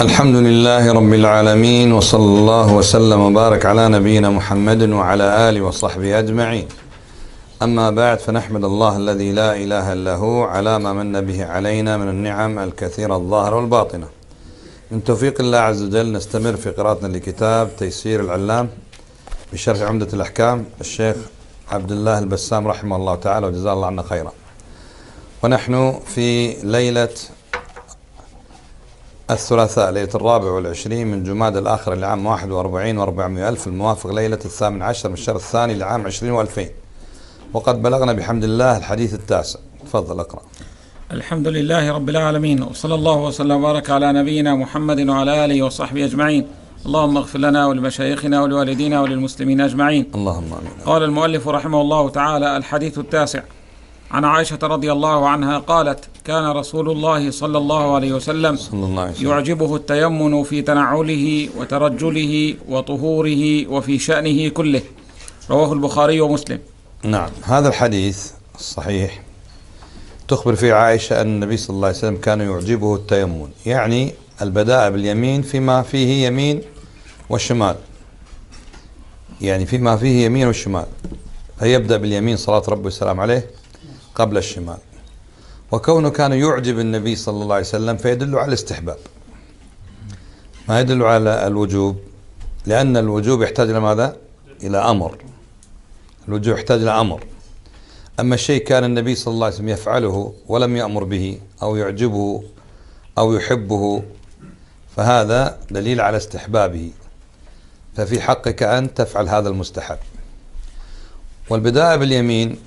الحمد لله رب العالمين وصلى الله وسلم وبارك على نبينا محمد وعلى آله وصحبه أجمعين أما بعد فنحمد الله الذي لا إله إلا هو على ما من به علينا من النعم الكثيرة الظاهرة والباطنة من توفيق الله عز وجل نستمر في قراءتنا لكتاب تيسير العلام بشرح عمدة الأحكام الشيخ عبد الله البسام رحمه الله تعالى وجزاه الله عنا خيرا ونحن في ليلة الثلاثاء ليلة الرابع والعشرين من جماد الآخر لعام واحد وأربعين وأربعمائة ألف الموافق ليلة الثامن عشر من الشهر الثاني لعام عشرين وألفين وقد بلغنا بحمد الله الحديث التاسع تفضل اقرأ الحمد لله رب العالمين وصلى الله وسلم وبارك على نبينا محمد وعلى آله وصحبه أجمعين اللهم اغفر لنا ولمشايخنا ولوالدينا وللمسلمين أجمعين اللهم آمين قال المؤلف رحمه الله تعالى الحديث التاسع عن عائشة رضي الله عنها قالت كان رسول الله صلى الله عليه وسلم صلى الله عليه وسلم يعجبه التيمن في تنعله وترجله وطهوره وفي شأنه كله رواه البخاري ومسلم نعم هذا الحديث الصحيح تخبر فيه عائشة أن النبي صلى الله عليه وسلم كان يعجبه التيمن يعني البداء باليمين فيما فيه يمين والشمال يعني فيما فيه يمين والشمال فيبدأ باليمين صلاة ربه والسلام عليه قبل الشمال وكونه كان يعجب النبي صلى الله عليه وسلم فيدل على الاستحباب ما يدل على الوجوب لأن الوجوب يحتاج إلى ماذا؟ إلى أمر الوجوب يحتاج إلى أمر أما الشيء كان النبي صلى الله عليه وسلم يفعله ولم يأمر به أو يعجبه أو يحبه فهذا دليل على استحبابه ففي حقك أن تفعل هذا المستحب والبداية باليمين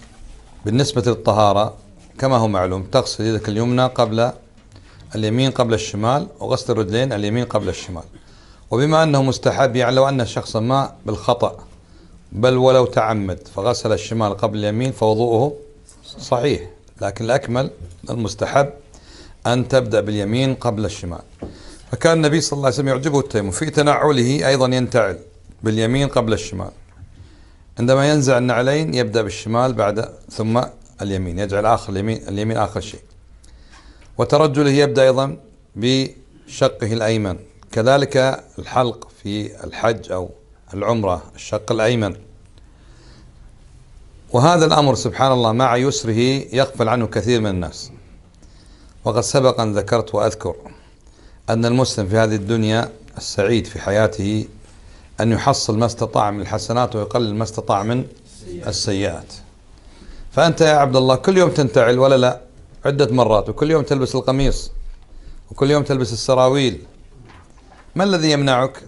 بالنسبة للطهارة كما هو معلوم تغسل يدك اليمنى قبل اليمين قبل الشمال وغسل الرجلين اليمين قبل الشمال وبما أنه مستحب يعني لو أن شخصا ما بالخطأ بل ولو تعمد فغسل الشمال قبل اليمين فوضوءه صحيح لكن الأكمل المستحب أن تبدأ باليمين قبل الشمال فكان النبي صلى الله عليه وسلم يعجبه التيمم في تنعله أيضا ينتعل باليمين قبل الشمال عندما ينزع النعلين يبدأ بالشمال بعد ثم اليمين يجعل آخر اليمين اليمين آخر شيء وترجله يبدأ أيضا بشقه الأيمن كذلك الحلق في الحج أو العمرة الشق الأيمن وهذا الأمر سبحان الله مع يسره يغفل عنه كثير من الناس وقد سبق أن ذكرت وأذكر أن المسلم في هذه الدنيا السعيد في حياته أن يحصل ما استطاع من الحسنات ويقلل ما استطاع من السيئات فأنت يا عبد الله كل يوم تنتعل ولا لا عدة مرات وكل يوم تلبس القميص وكل يوم تلبس السراويل ما الذي يمنعك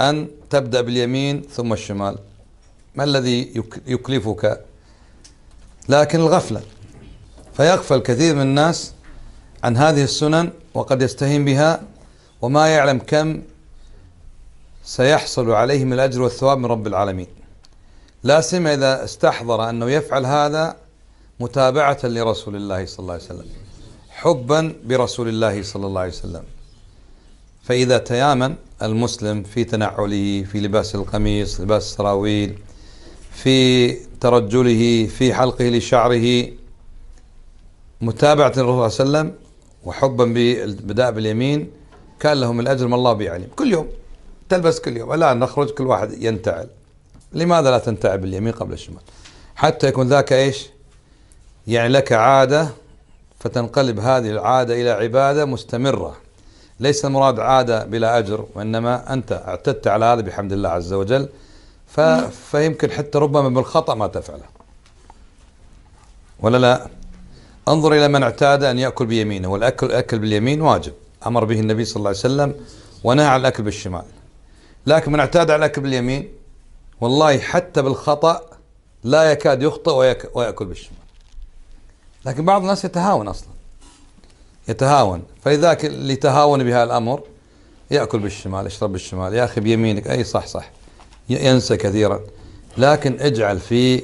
أن تبدأ باليمين ثم الشمال ما الذي يكلفك لكن الغفلة فيغفل كثير من الناس عن هذه السنن وقد يستهين بها وما يعلم كم سيحصل عليهم الأجر والثواب من رب العالمين لا سيما إذا استحضر أنه يفعل هذا متابعة لرسول الله صلى الله عليه وسلم حبا برسول الله صلى الله عليه وسلم فإذا تيامن المسلم في تنعله في لباس القميص لباس السراويل في ترجله في حلقه لشعره متابعة للرسول صلى الله عليه وسلم وحبا بالبداء باليمين كان لهم الأجر ما الله بيعلم كل يوم تلبس كل يوم الآن نخرج كل واحد ينتعل لماذا لا تنتعل باليمين قبل الشمال حتى يكون ذاك إيش يعني لك عادة فتنقلب هذه العادة إلى عبادة مستمرة ليس المراد عادة بلا أجر وإنما أنت اعتدت على هذا بحمد الله عز وجل فيمكن حتى ربما بالخطأ ما تفعله ولا لا انظر إلى من اعتاد أن يأكل بيمينه والأكل أكل باليمين واجب أمر به النبي صلى الله عليه وسلم ونهى عن الأكل بالشمال لكن من اعتاد عليك باليمين والله حتى بالخطأ لا يكاد يخطئ ويأكل بالشمال لكن بعض الناس يتهاون أصلا يتهاون فلذلك اللي تهاون بهذا الأمر يأكل بالشمال يشرب بالشمال يا أخي بيمينك أي صح صح ينسى كثيرا لكن اجعل في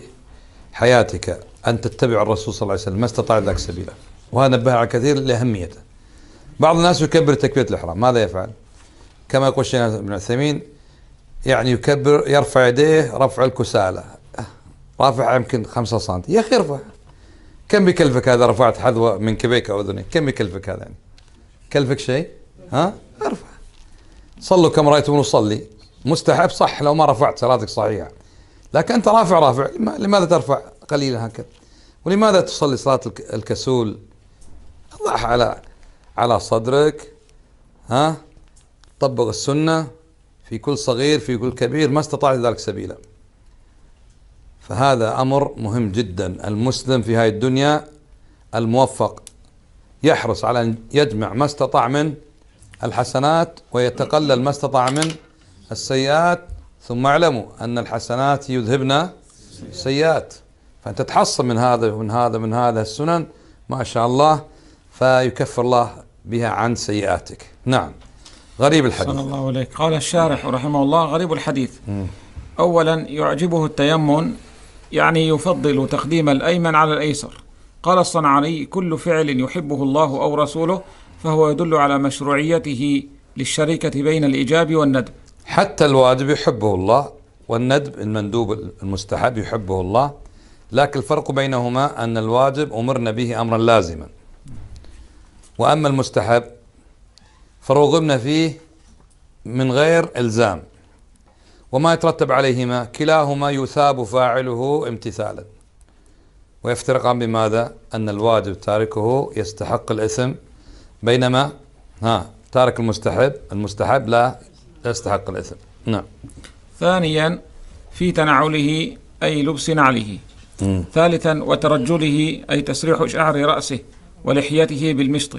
حياتك أن تتبع الرسول صلى الله عليه وسلم ما استطاع ذاك سبيلا وهذا نبه على كثير لأهميته بعض الناس يكبر تكبيرة الإحرام ماذا يفعل؟ كما يقول الشيخ ابن عثيمين يعني يكبر يرفع يديه رفع الكسالى رافع يمكن 5 سم يا اخي ارفع كم يكلفك هذا رفعت حذوه من كبيك او اذنك كم يكلفك هذا يعني كلفك شيء ها ارفع صلوا كما رأيتم نصلي مستحب صح لو ما رفعت صلاتك صحيحه لكن انت رافع رافع لماذا ترفع قليلا هكذا ولماذا تصلي صلاه الكسول ضعها على على صدرك ها طبق السنه في كل صغير في كل كبير ما استطاع لذلك سبيلا فهذا أمر مهم جدا المسلم في هذه الدنيا الموفق يحرص على أن يجمع ما استطاع من الحسنات ويتقلل ما استطاع من السيئات ثم اعلموا أن الحسنات يذهبن السيئات فأنت تحصل من هذا ومن هذا من هذا السنن ما شاء الله فيكفر الله بها عن سيئاتك نعم غريب الحديث صلى الله عليه قال الشارح رحمه الله غريب الحديث م. أولا يعجبه التيمم يعني يفضل تقديم الأيمن على الأيسر قال الصنعاني كل فعل يحبه الله أو رسوله فهو يدل على مشروعيته للشركة بين الإيجاب والندب حتى الواجب يحبه الله والندب المندوب المستحب يحبه الله لكن الفرق بينهما أن الواجب أمرنا به أمرا لازما وأما المستحب فرغبنا فيه من غير الزام وما يترتب عليهما كلاهما يثاب فاعله امتثالا ويفترقان بماذا ان الواجب تاركه يستحق الاثم بينما ها تارك المستحب المستحب لا يستحق الاثم نعم ثانيا في تنعله اي لبس نعله ثالثا وترجله اي تسريح شعر راسه ولحيته بالمشط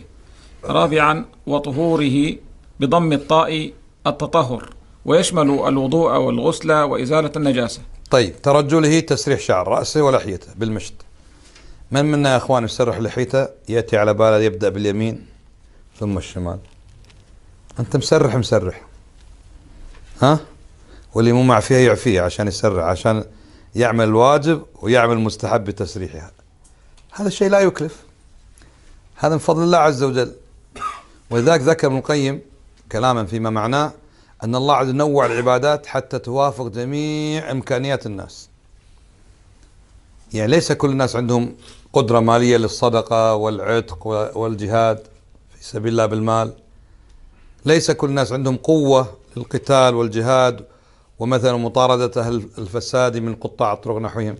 رابعا وطهوره بضم الطاء التطهر ويشمل الوضوء والغسل وإزالة النجاسة طيب ترجله تسريح شعر رأسه ولحيته بالمشط من منا يا أخوان يسرح لحيته يأتي على باله يبدأ باليمين ثم الشمال أنت مسرح مسرح ها واللي مو مع فيها يعفيه عشان يسرح عشان يعمل الواجب ويعمل المستحب بتسريحها هذا الشيء لا يكلف هذا من فضل الله عز وجل ولذلك ذكر ابن القيم كلاما فيما معناه أن الله عز وجل نوع العبادات حتى توافق جميع إمكانيات الناس يعني ليس كل الناس عندهم قدرة مالية للصدقة والعتق والجهاد في سبيل الله بالمال ليس كل الناس عندهم قوة للقتال والجهاد ومثلا مطاردة أهل الفساد من قطاع الطرق نحوهم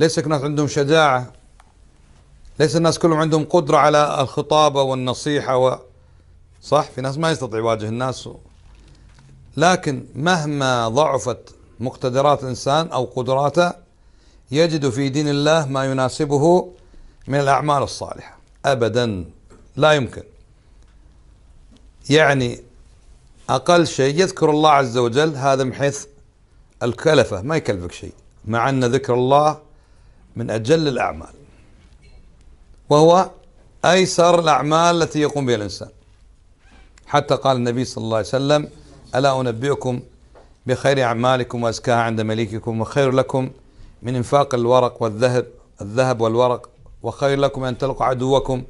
ليس كل الناس عندهم شجاعة ليس الناس كلهم عندهم قدرة على الخطابة والنصيحة صح في ناس ما يستطيع يواجه الناس لكن مهما ضعفت مقتدرات الإنسان أو قدراته يجد في دين الله ما يناسبه من الأعمال الصالحة أبدا لا يمكن يعني أقل شيء يذكر الله عز وجل هذا من حيث الكلفة ما يكلفك شيء مع أن ذكر الله من أجل الأعمال وهو أيسر الأعمال التي يقوم بها الإنسان حتى قال النبي صلى الله عليه وسلم ألا أنبئكم بخير أعمالكم وأزكاها عند مليككم وخير لكم من إنفاق الورق والذهب الذهب والورق وخير لكم أن تلقوا عدوكم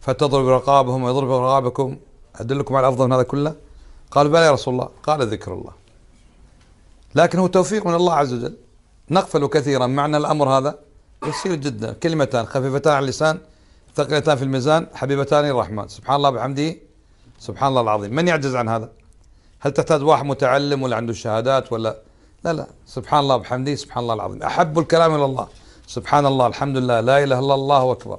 فتضرب رقابهم ويضرب رقابكم أدلكم على الأفضل من هذا كله قال بلى يا رسول الله قال ذكر الله لكن هو توفيق من الله عز وجل نغفل كثيرا معنى الأمر هذا يسير جدا كلمتان خفيفتان على اللسان ثقيلتان في الميزان حبيبتان الرحمن سبحان الله بحمده سبحان الله العظيم من يعجز عن هذا هل تحتاج واحد متعلم ولا عنده شهادات ولا لا لا سبحان الله بحمده سبحان الله العظيم أحب الكلام إلى الله سبحان الله الحمد لله لا إله إلا الله أكبر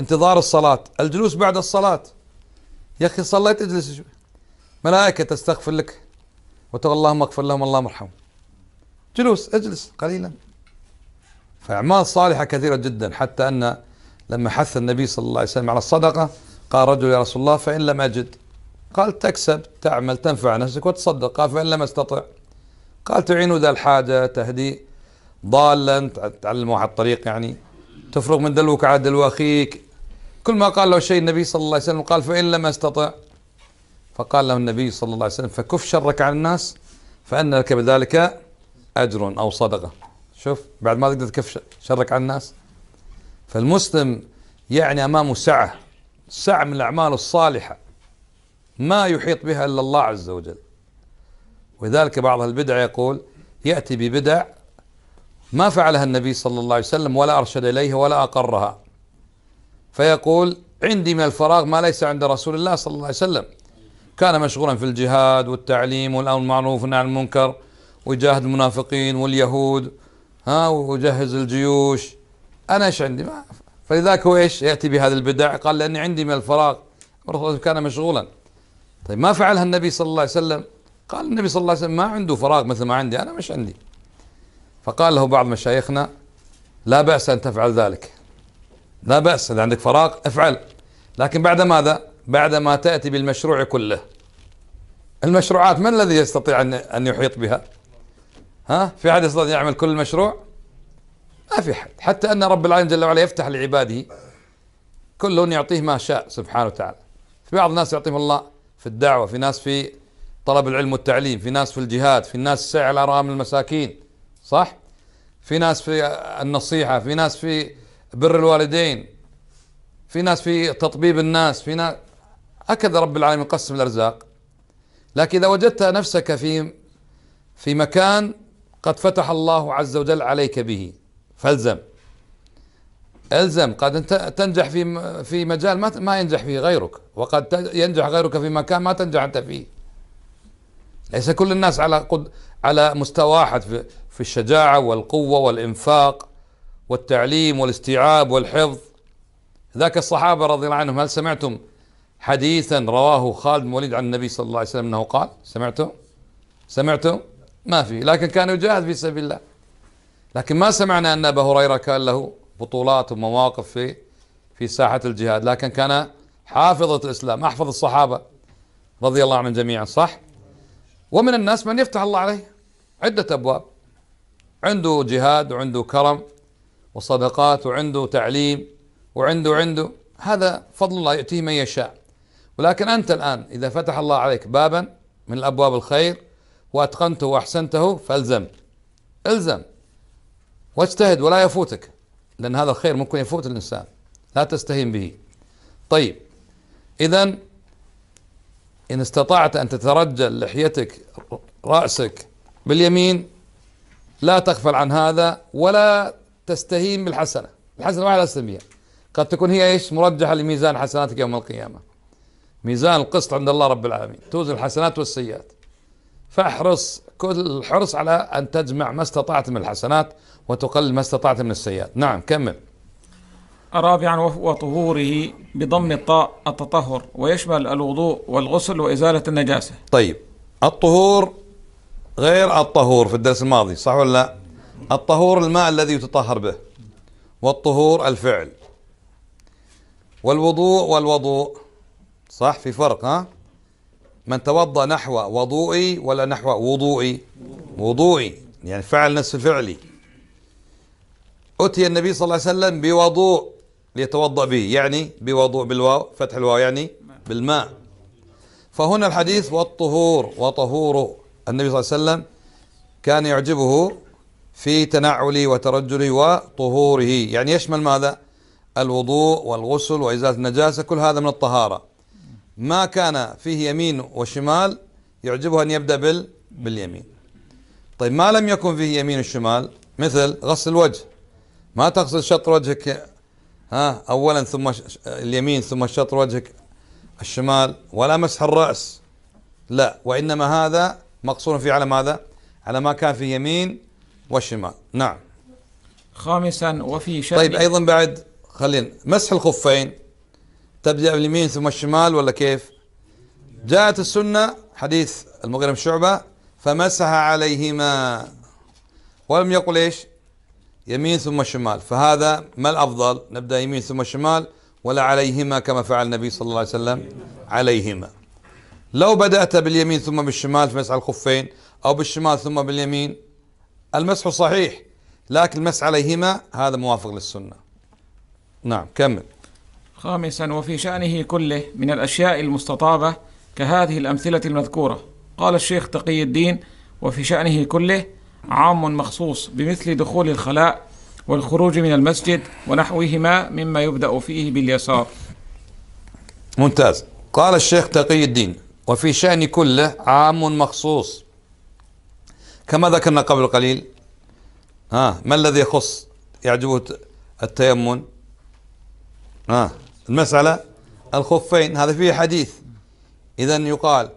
انتظار الصلاة الجلوس بعد الصلاة يا أخي صليت اجلس شوي ملائكة تستغفر لك وتقول اللهم اغفر لهم اللهم ارحمهم جلوس اجلس قليلا فأعمال صالحة كثيرة جدا حتى أن لما حث النبي صلى الله عليه وسلم على الصدقة قال رجل يا رسول الله فإن لم أجد قال تكسب تعمل تنفع نفسك وتصدق قال فإن لم أستطع قال تعين ذا الحاجة تهدي ضالا تعلم واحد الطريق يعني تفرغ من دلوك على دلو أخيك كل ما قال له شيء النبي صلى الله عليه وسلم قال فإن لم أستطع فقال له النبي صلى الله عليه وسلم فكف شرك عن الناس فأن لك بذلك أجر أو صدقة شوف بعد ما تقدر تكف شرك عن الناس فالمسلم يعني أمامه سعة سعة من الأعمال الصالحة ما يحيط بها إلا الله عز وجل ولذلك بعض البدع يقول يأتي ببدع ما فعلها النبي صلى الله عليه وسلم ولا أرشد إليها ولا أقرها فيقول عندي من الفراغ ما ليس عند رسول الله صلى الله عليه وسلم كان مشغولا في الجهاد والتعليم والأمر المعروف والنهي عن المنكر ويجاهد المنافقين واليهود ها ويجهز الجيوش أنا ايش عندي ما فلذلك هو ايش ياتي بهذا البدع قال لاني عندي من الفراغ كان مشغولا طيب ما فعلها النبي صلى الله عليه وسلم قال النبي صلى الله عليه وسلم ما عنده فراغ مثل ما عندي انا مش عندي فقال له بعض مشايخنا لا باس ان تفعل ذلك لا باس اذا عندك فراغ افعل لكن بعد ماذا بعد ما تاتي بالمشروع كله المشروعات من الذي يستطيع ان ان يحيط بها ها في احد يستطيع يعمل كل المشروع ما في حد حتى أن رب العالمين جل وعلا يفتح لعباده كل يعطيه ما شاء سبحانه وتعالى في بعض الناس يعطيهم الله في الدعوة في ناس في طلب العلم والتعليم في ناس في الجهاد في ناس السعي على رغم المساكين صح في ناس في النصيحة في ناس في بر الوالدين في ناس في تطبيب الناس في ناس هكذا رب العالمين يقسم الأرزاق لكن إذا وجدت نفسك في في مكان قد فتح الله عز وجل عليك به فالزم الزم قد تنجح في في مجال ما ما ينجح فيه غيرك وقد ينجح غيرك في مكان ما تنجح انت فيه ليس كل الناس على قد على مستوى واحد في, في الشجاعه والقوه والانفاق والتعليم والاستيعاب والحفظ ذاك الصحابه رضي الله عنهم هل سمعتم حديثا رواه خالد بن وليد عن النبي صلى الله عليه وسلم انه قال سمعتم سمعتم ما في لكن كان يجاهد في سبيل الله لكن ما سمعنا أن أبا هريرة كان له بطولات ومواقف في في ساحة الجهاد لكن كان حافظة الإسلام أحفظ الصحابة رضي الله عنهم جميعا صح ومن الناس من يفتح الله عليه عدة أبواب عنده جهاد وعنده كرم وصدقات وعنده تعليم وعنده عنده هذا فضل الله يؤتيه من يشاء ولكن أنت الآن إذا فتح الله عليك بابا من الأبواب الخير وأتقنته وأحسنته فالزم الزم واجتهد ولا يفوتك لأن هذا الخير ممكن يفوت الإنسان لا تستهين به طيب إذا إن استطعت أن تترجل لحيتك رأسك باليمين لا تغفل عن هذا ولا تستهين بالحسنة الحسنة ما لا تستهين قد تكون هي ايش مرجحة لميزان حسناتك يوم القيامة ميزان القسط عند الله رب العالمين توزن الحسنات والسيئات فاحرص كل الحرص على أن تجمع ما استطعت من الحسنات وتقلل ما استطعت من السيئات نعم كمل رابعا وطهوره بضم الطاء التطهر ويشمل الوضوء والغسل وإزالة النجاسة طيب الطهور غير الطهور في الدرس الماضي صح ولا لا الطهور الماء الذي يتطهر به والطهور الفعل والوضوء والوضوء صح في فرق ها من توضأ نحو وضوئي ولا نحو وضوئي وضوئي يعني فعل نفس فعلي أتي النبي صلى الله عليه وسلم بوضوء ليتوضأ به يعني بوضوء بالواو فتح الواو يعني بالماء فهنا الحديث والطهور وطهوره النبي صلى الله عليه وسلم كان يعجبه في تنعله وترجله وطهوره يعني يشمل ماذا الوضوء والغسل وإزالة النجاسة كل هذا من الطهارة ما كان فيه يمين وشمال يعجبه أن يبدأ بال باليمين طيب ما لم يكن فيه يمين وشمال مثل غسل الوجه ما تغسل شطر وجهك ها أولا ثم اليمين ثم شطر وجهك الشمال ولا مسح الرأس لا وإنما هذا مقصور فيه على ماذا على ما كان فيه يمين وشمال نعم خامسا وفي شأن طيب أيضا بعد خلينا مسح الخفين تبدأ باليمين ثم الشمال ولا كيف جاءت السنة حديث المغرم بن شعبة فمسح عليهما ولم يقل ايش يمين ثم شمال فهذا ما الأفضل نبدأ يمين ثم شمال ولا عليهما كما فعل النبي صلى الله عليه وسلم عليهما لو بدأت باليمين ثم بالشمال فمسح الخفين أو بالشمال ثم باليمين المسح صحيح لكن المسح عليهما هذا موافق للسنة نعم كمل خامسا وفي شأنه كله من الأشياء المستطابة كهذه الأمثلة المذكورة قال الشيخ تقي الدين وفي شأنه كله عام مخصوص بمثل دخول الخلاء والخروج من المسجد ونحوهما مما يبدأ فيه باليسار ممتاز قال الشيخ تقي الدين وفي شأن كله عام مخصوص كما ذكرنا قبل قليل ها ما الذي يخص يعجبه التيمم ها المسألة الخفين هذا فيه حديث إذا يقال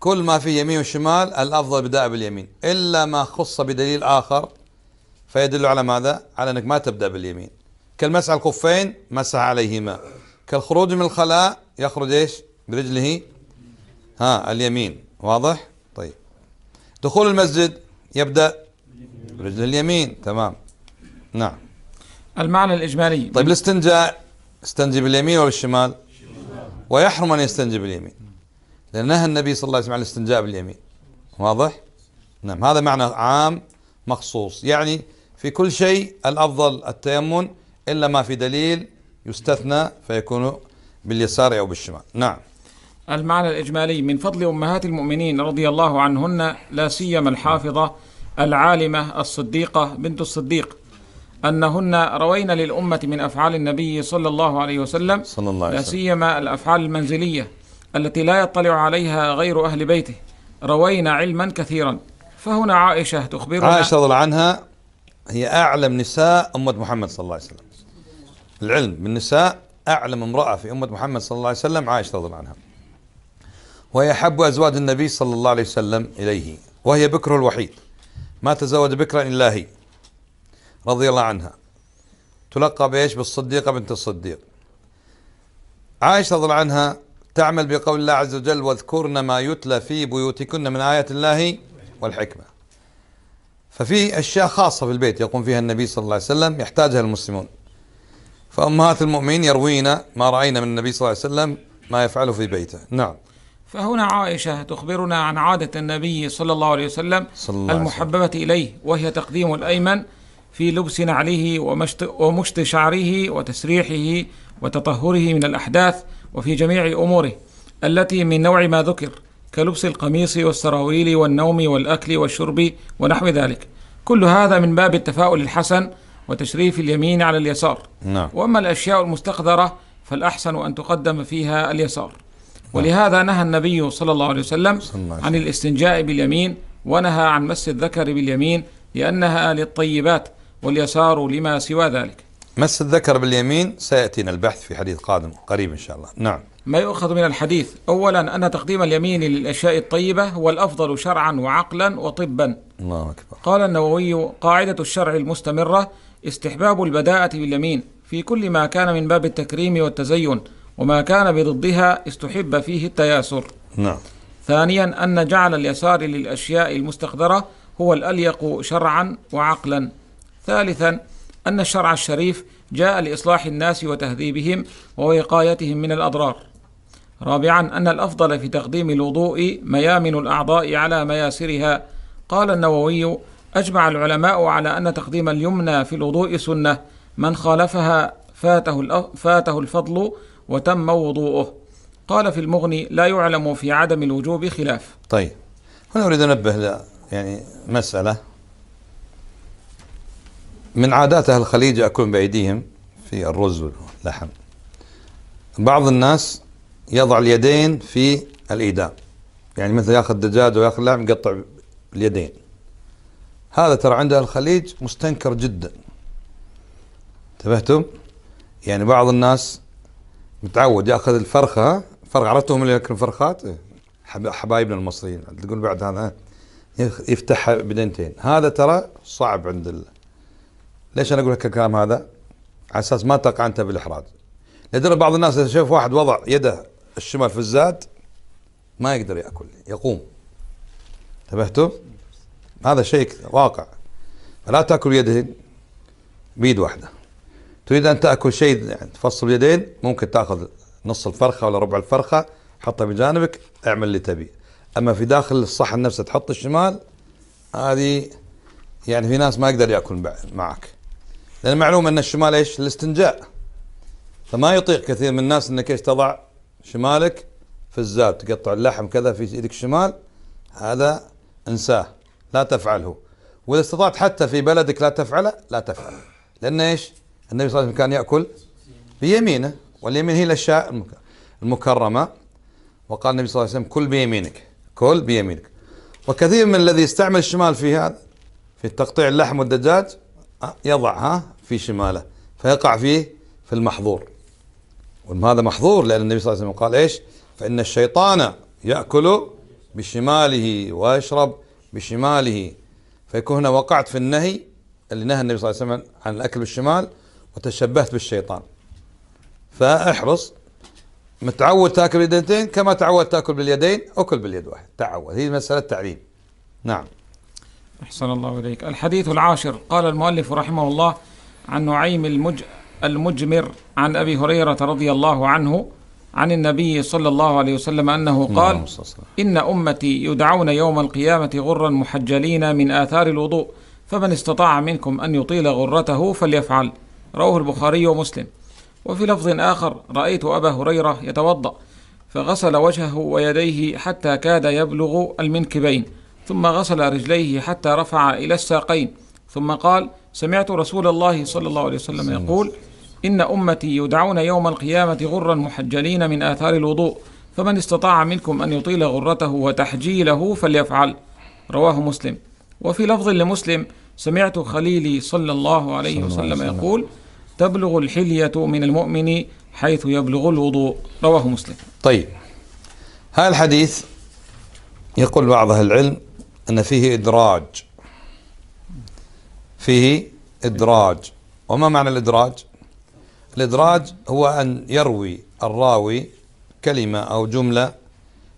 كل ما في يمين وشمال الأفضل بداء باليمين إلا ما خص بدليل آخر فيدل على ماذا؟ على أنك ما تبدأ باليمين كالمسعى الخفين مسعى عليهما كالخروج من الخلاء يخرج ايش؟ برجله ها اليمين واضح؟ طيب دخول المسجد يبدأ برجل اليمين تمام نعم المعنى الإجمالي طيب الاستنجاء استنجي باليمين ولا الشمال ويحرم أن يستنجي باليمين لأن نهى النبي صلى الله عليه وسلم عن الاستنجاء باليمين واضح؟ نعم هذا معنى عام مخصوص يعني في كل شيء الأفضل التيمم إلا ما في دليل يستثنى فيكون باليسار أو بالشمال نعم المعنى الإجمالي من فضل أمهات المؤمنين رضي الله عنهن لا سيما الحافظة العالمة الصديقة بنت الصديق أنهن روين للأمة من أفعال النبي صلى الله عليه وسلم صلى الله عليه وسلم لا سيما الأفعال المنزلية التي لا يطلع عليها غير أهل بيته روين علما كثيرا فهنا عائشة تخبرنا عائشة رضي الله عنها هي أعلم نساء أمة محمد صلى الله عليه وسلم العلم بالنساء أعلم امرأة في أمة محمد صلى الله عليه وسلم عائشة رضي الله عنها وهي أحب أزواج النبي صلى الله عليه وسلم إليه وهي بكره الوحيد ما تزوج بكرا إلا هي رضي الله عنها تلقب ايش بالصديقة بنت الصديق عائشة رضي الله عنها تعمل بقول الله عز وجل واذكرن ما يتلى في بيوتكن من آيات الله والحكمة ففي أشياء خاصة في البيت يقوم فيها النبي صلى الله عليه وسلم يحتاجها المسلمون فأمهات المؤمنين يروين ما رأينا من النبي صلى الله عليه وسلم ما يفعله في بيته نعم فهنا عائشة تخبرنا عن عادة النبي صلى الله عليه وسلم صلى الله المحببة عليه. إليه وهي تقديم الأيمن في لبس نعله ومشط شعره وتسريحه وتطهره من الأحداث وفي جميع أموره التي من نوع ما ذكر كلبس القميص والسراويل والنوم والأكل والشرب ونحو ذلك كل هذا من باب التفاؤل الحسن وتشريف اليمين على اليسار نعم. وأما الأشياء المستقذرة فالأحسن أن تقدم فيها اليسار نعم. ولهذا نهى النبي صلى الله عليه وسلم عن الاستنجاء باليمين ونهى عن مس الذكر باليمين لأنها للطيبات واليسار لما سوى ذلك مس الذكر باليمين سيأتينا البحث في حديث قادم قريب إن شاء الله نعم ما يؤخذ من الحديث أولا أن تقديم اليمين للأشياء الطيبة هو الأفضل شرعا وعقلا وطبا الله أكبر قال النووي قاعدة الشرع المستمرة استحباب البداءة باليمين في كل ما كان من باب التكريم والتزين وما كان بضدها استحب فيه التياسر نعم ثانيا أن جعل اليسار للأشياء المستقدرة هو الأليق شرعا وعقلا ثالثا أن الشرع الشريف جاء لإصلاح الناس وتهذيبهم ووقايتهم من الأضرار. رابعا أن الأفضل في تقديم الوضوء ميامن الأعضاء على مياسرها. قال النووي: أجمع العلماء على أن تقديم اليمنى في الوضوء سنة، من خالفها فاته فاته الفضل وتم وضوءه. قال في المغني: لا يعلم في عدم الوجوب خلاف. طيب هنا أريد أن أنبه يعني مسألة من عادات أهل الخليج يأكلون بأيديهم في الرز واللحم بعض الناس يضع اليدين في الإيداء يعني مثل ياخذ دجاج وياخذ لحم يقطع اليدين هذا ترى عند أهل الخليج مستنكر جدا انتبهتم؟ يعني بعض الناس متعود ياخذ الفرخه فرخ عرفتهم اللي ياكلون فرخات حبايبنا المصريين تقول بعد هذا يفتحها بدنتين هذا ترى صعب عند ليش انا اقول لك الكلام هذا؟ على اساس ما تقع انت بالاحراج. لدرجه بعض الناس اذا شاف واحد وضع يده الشمال في الزاد ما يقدر ياكل يقوم. انتبهتوا؟ هذا شيء واقع. فلا تاكل يدين بيد واحده. تريد ان تاكل شيء يعني تفصل يدين ممكن تاخذ نص الفرخه ولا ربع الفرخه حطها بجانبك اعمل اللي تبيه. اما في داخل الصحن نفسه تحط الشمال هذه يعني في ناس ما يقدر ياكل معك. لان معلوم ان الشمال ايش؟ الاستنجاء فما يطيق كثير من الناس انك ايش تضع شمالك في الزاد تقطع اللحم كذا في ايدك الشمال هذا انساه لا تفعله واذا استطعت حتى في بلدك لا تفعله لا تفعل لان ايش؟ النبي صلى الله عليه وسلم كان ياكل بيمينه واليمين هي الاشياء المكرمه وقال النبي صلى الله عليه وسلم كل بيمينك كل بيمينك وكثير من الذي يستعمل الشمال في هذا في تقطيع اللحم والدجاج آه، يضعها في شماله فيقع فيه في المحظور وهذا محظور لأن النبي صلى الله عليه وسلم قال إيش فإن الشيطان يأكل بشماله ويشرب بشماله فيكون هنا وقعت في النهي اللي نهى النبي صلى الله عليه وسلم عن الأكل بالشمال وتشبهت بالشيطان فاحرص متعود تاكل باليدين كما تعود تاكل باليدين اكل باليد واحد تعود هي مساله تعليم نعم أحسن الله إليك الحديث العاشر قال المؤلف رحمه الله عن نعيم المج المجمر عن أبي هريرة رضي الله عنه عن النبي صلى الله عليه وسلم أنه قال إن أمتي يدعون يوم القيامة غرا محجلين من آثار الوضوء فمن استطاع منكم أن يطيل غرته فليفعل رواه البخاري ومسلم وفي لفظ آخر رأيت أبا هريرة يتوضأ فغسل وجهه ويديه حتى كاد يبلغ المنكبين ثم غسل رجليه حتى رفع إلى الساقين ثم قال سمعت رسول الله صلى الله عليه وسلم يقول إن أمتي يدعون يوم القيامة غرا محجلين من آثار الوضوء فمن استطاع منكم أن يطيل غرته وتحجيله فليفعل رواه مسلم وفي لفظ لمسلم سمعت خليلي صلى الله عليه وسلم يقول تبلغ الحلية من المؤمن حيث يبلغ الوضوء رواه مسلم طيب هذا الحديث يقول بعض أهل العلم أن فيه إدراج فيه إدراج وما معنى الإدراج الإدراج هو أن يروي الراوي كلمة أو جملة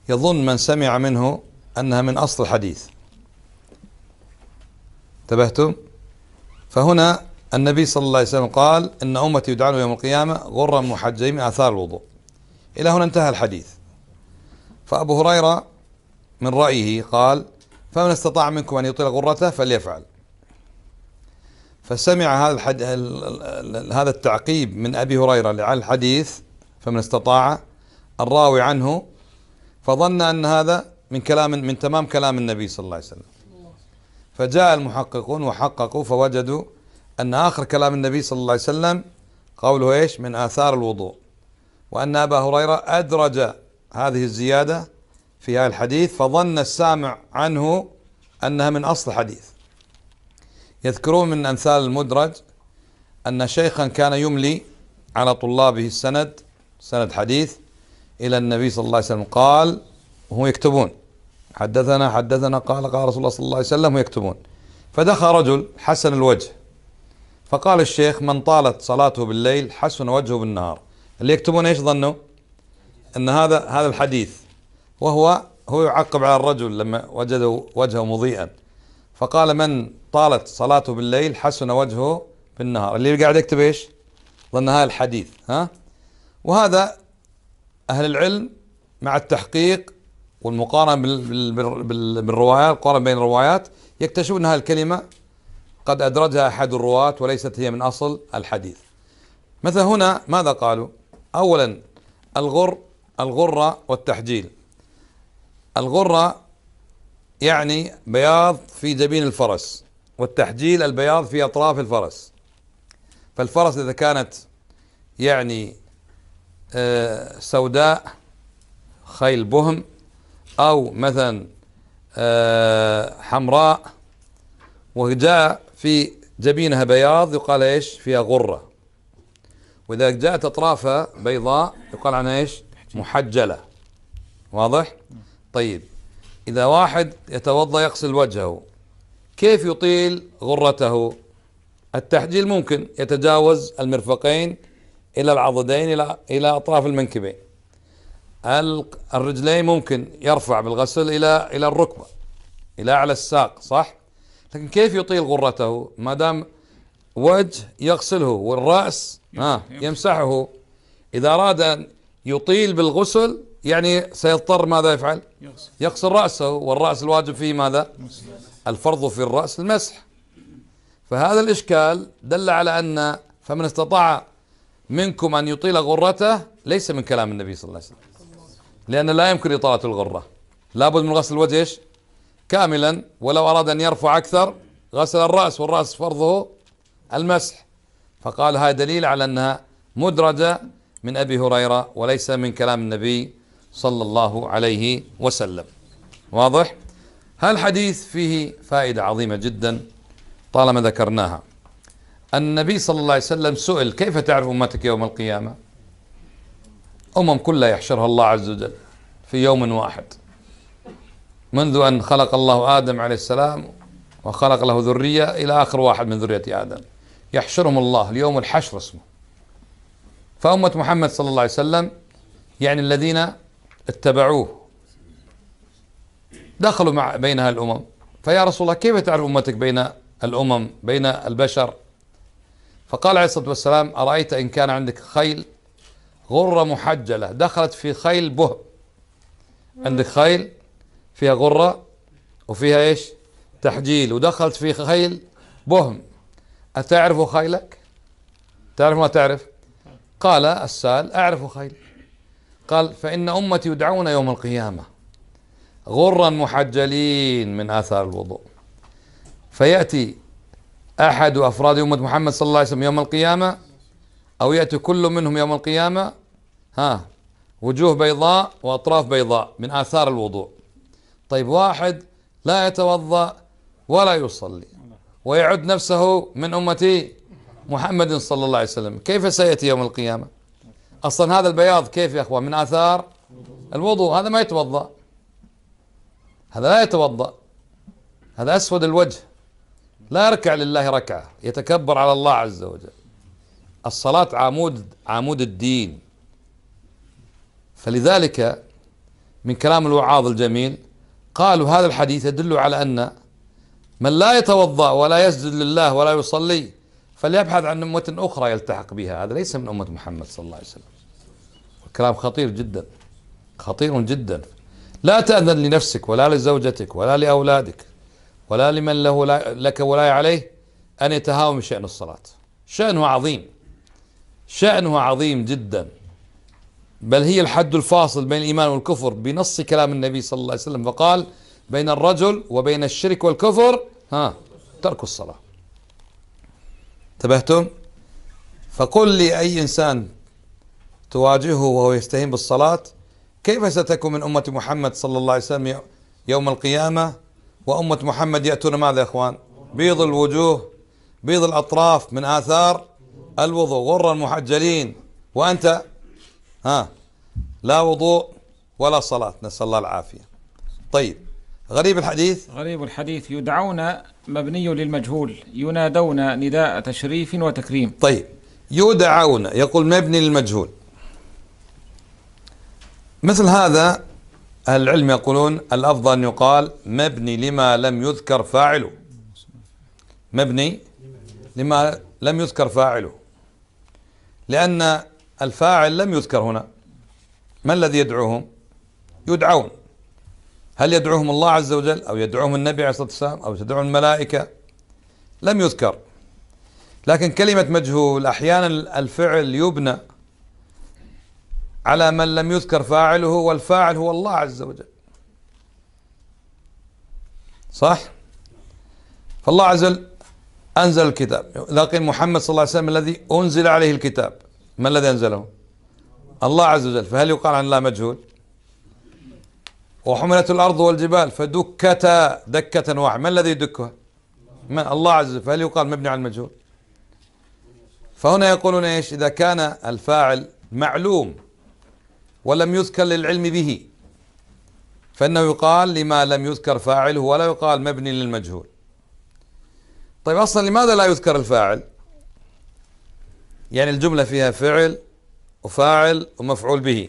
يظن من سمع منه أنها من أصل الحديث انتبهتم فهنا النبي صلى الله عليه وسلم قال إن أمتي يدعون يوم القيامة غرا محجلين من آثار الوضوء إلى هنا انتهى الحديث فأبو هريرة من رأيه قال فمن استطاع منكم أن يطيل غرته فليفعل فسمع هذا هذا التعقيب من أبي هريرة على الحديث فمن استطاع الراوي عنه فظن أن هذا من كلام من تمام كلام النبي صلى الله عليه وسلم فجاء المحققون وحققوا فوجدوا أن آخر كلام النبي صلى الله عليه وسلم قوله إيش من آثار الوضوء وأن أبا هريرة أدرج هذه الزيادة في هذا آية الحديث فظن السامع عنه أنها من أصل الحديث يذكرون من أمثال المدرج أن شيخا كان يملي على طلابه السند سند حديث إلى النبي صلى الله عليه وسلم قال وهم يكتبون حدثنا حدثنا قال قال رسول الله صلى الله عليه وسلم ويكتبون فدخل رجل حسن الوجه فقال الشيخ من طالت صلاته بالليل حسن وجهه بالنهار اللي يكتبون ايش ظنوا ان هذا هذا الحديث وهو هو يعقب على الرجل لما وجد وجهه مضيئا فقال من طالت صلاته بالليل حسن وجهه بالنهار اللي قاعد يكتب ايش ظن هذا الحديث ها وهذا أهل العلم مع التحقيق والمقارنة بالروايات القارن بين الروايات يكتشفون أن هذه الكلمة قد أدرجها أحد الرواة وليست هي من أصل الحديث مثلا هنا ماذا قالوا أولا الغر الغرة والتحجيل الغرة يعني بياض في جبين الفرس والتحجيل البياض في أطراف الفرس فالفرس إذا كانت يعني آه، سوداء خيل بهم أو مثلا آه، حمراء وجاء في جبينها بياض يقال ايش فيها غرة وإذا جاءت أطرافها بيضاء يقال عنها ايش محجلة واضح نعم. طيب إذا واحد يتوضأ يغسل وجهه كيف يطيل غرته التحجيل ممكن يتجاوز المرفقين إلى العضدين إلى إلى أطراف المنكبين الرجلين ممكن يرفع بالغسل إلى إلى الركبة إلى أعلى الساق صح لكن كيف يطيل غرته ما دام وجه يغسله والرأس ها يمسحه إذا أراد أن يطيل بالغسل يعني سيضطر ماذا يفعل يغسل رأسه والرأس الواجب فيه ماذا الفرض في الرأس المسح فهذا الإشكال دل على أن فمن استطاع منكم أن يطيل غرته ليس من كلام النبي صلى الله عليه وسلم لأن لا يمكن إطالة الغرة لابد من غسل الوجه كاملا ولو أراد أن يرفع أكثر غسل الرأس والرأس فرضه المسح فقال هذا دليل على أنها مدرجة من أبي هريرة وليس من كلام النبي صلى الله عليه وسلم واضح؟ هالحديث فيه فائدة عظيمة جدا طالما ذكرناها النبي صلى الله عليه وسلم سئل كيف تعرف أمتك يوم القيامة أمم كلها يحشرها الله عز وجل في يوم واحد منذ أن خلق الله آدم عليه السلام وخلق له ذرية إلى آخر واحد من ذرية آدم يحشرهم الله اليوم الحشر اسمه فأمة محمد صلى الله عليه وسلم يعني الذين اتبعوه دخلوا مع بينها الأمم فيا رسول الله كيف تعرف أمتك بين الأمم بين البشر فقال عليه الصلاة والسلام أرأيت إن كان عندك خيل غرة محجلة دخلت في خيل به عندك خيل فيها غرة وفيها إيش تحجيل ودخلت في خيل بهم أتعرف خيلك تعرف ما تعرف قال السال أعرف خيلي قال فإن أمتي يدعون يوم القيامة غرا محجلين من آثار الوضوء فيأتي أحد أفراد أمة محمد صلى الله عليه وسلم يوم القيامة أو يأتي كل منهم يوم القيامة ها وجوه بيضاء وأطراف بيضاء من آثار الوضوء طيب واحد لا يتوضأ ولا يصلي ويعد نفسه من أمتي محمد صلى الله عليه وسلم كيف سيأتي يوم القيامة أصلا هذا البياض كيف يا أخوان من آثار الوضوء هذا ما يتوضأ هذا لا يتوضأ هذا أسود الوجه لا يركع لله ركعة يتكبر على الله عز وجل الصلاة عمود عمود الدين فلذلك من كلام الوعاظ الجميل قالوا هذا الحديث يدل على أن من لا يتوضأ ولا يسجد لله ولا يصلي فليبحث عن أمة أخرى يلتحق بها هذا ليس من أمة محمد صلى الله عليه وسلم كلام خطير جدا خطير جدا لا تأذن لنفسك ولا لزوجتك ولا لأولادك ولا لمن له لك ولاية عليه أن يتهاوم شأن الصلاة شأنه عظيم شأنه عظيم جدا بل هي الحد الفاصل بين الإيمان والكفر بنص كلام النبي صلى الله عليه وسلم فقال بين الرجل وبين الشرك والكفر ها ترك الصلاة انتبهتم فقل لي أي إنسان تواجهه وهو يستهين بالصلاة كيف ستكون من أمة محمد صلى الله عليه وسلم يوم القيامة وأمة محمد يأتون ماذا يا إخوان بيض الوجوه بيض الأطراف من آثار الوضوء غر المحجلين وأنت ها لا وضوء ولا صلاة نسأل الله العافية طيب غريب الحديث غريب الحديث يدعون مبني للمجهول ينادون نداء تشريف وتكريم طيب يدعون يقول مبني للمجهول مثل هذا العلم يقولون الأفضل أن يقال مبني لما لم يذكر فاعله مبني لما لم يذكر فاعله لأن الفاعل لم يذكر هنا ما الذي يدعوهم يدعون هل يدعوهم الله عز وجل أو يدعوهم النبي عليه الصلاة والسلام أو تدعون الملائكة لم يذكر لكن كلمة مجهول أحيانا الفعل يبنى على من لم يذكر فاعله والفاعل هو الله عز وجل صح فالله عز وجل أنزل الكتاب لكن محمد صلى الله عليه وسلم الذي أنزل عليه الكتاب ما الذي أنزله الله عز وجل فهل يقال عن الله مجهول وحملت الأرض والجبال فدكتا دكة واحدة ما الذي يدكها من الله عز وجل فهل يقال مبني على المجهول فهنا يقولون إيش إذا كان الفاعل معلوم ولم يذكر للعلم به فإنه يقال لما لم يذكر فاعله ولا يقال مبني للمجهول طيب أصلا لماذا لا يذكر الفاعل يعني الجملة فيها فعل وفاعل ومفعول به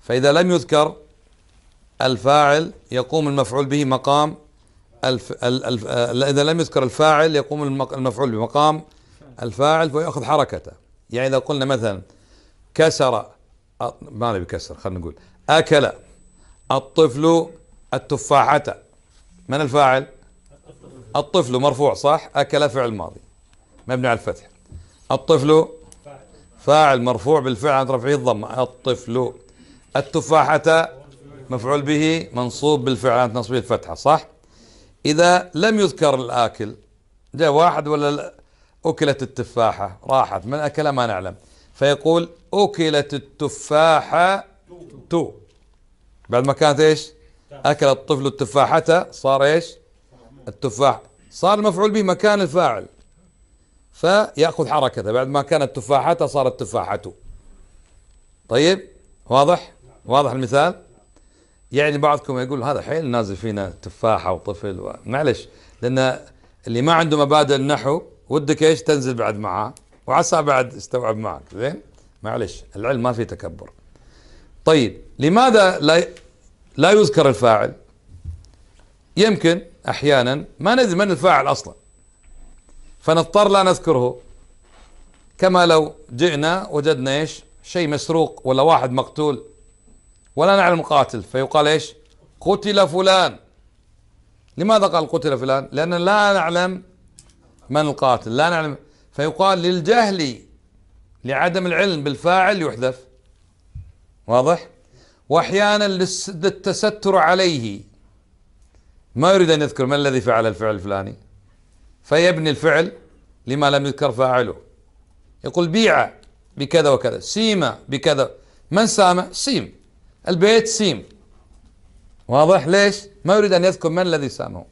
فإذا لم يذكر الفاعل يقوم المفعول به مقام الف... ال... الف... إذا لم يذكر الفاعل يقوم المفعول بمقام الفاعل فيأخذ حركته يعني إذا قلنا مثلا كسر ما بكسر خلينا نقول أكل الطفل التفاحة من الفاعل الطفل مرفوع صح أكل فعل ماضي مبني على الفتح الطفل فاعل مرفوع بالفعل عند رفعه الضمة الطفل التفاحة مفعول به منصوب بالفعل عند نصبه الفتحة صح إذا لم يذكر الآكل جاء واحد ولا أكلت التفاحة راحت من أكلها ما نعلم فيقول أكلت التفاحة تو بعد ما كانت إيش أكل الطفل التفاحة صار إيش التفاح صار المفعول به مكان الفاعل فيأخذ حركته بعد ما كانت تفاحة صارت تفاحة طيب واضح واضح المثال يعني بعضكم يقول هذا حيل نازل فينا تفاحة وطفل و... معلش لأن اللي ما عنده مبادئ النحو ودك ايش تنزل بعد معاه وعسى بعد استوعب معك زين معلش العلم ما في تكبر طيب لماذا لا لا يذكر الفاعل يمكن احيانا ما ندري من الفاعل اصلا فنضطر لا نذكره كما لو جئنا وجدنا ايش شيء مسروق ولا واحد مقتول ولا نعلم قاتل فيقال ايش قتل فلان لماذا قال قتل فلان لأننا لا نعلم من القاتل لا نعلم فيقال للجهل لعدم العلم بالفاعل يحذف واضح واحيانا للتستر عليه ما يريد ان يذكر ما الذي فعل الفعل الفلاني فيبني الفعل لما لم يذكر فاعله يقول بيع بكذا وكذا سيما بكذا من سام سيم البيت سيم واضح ليش ما يريد ان يذكر من الذي سامه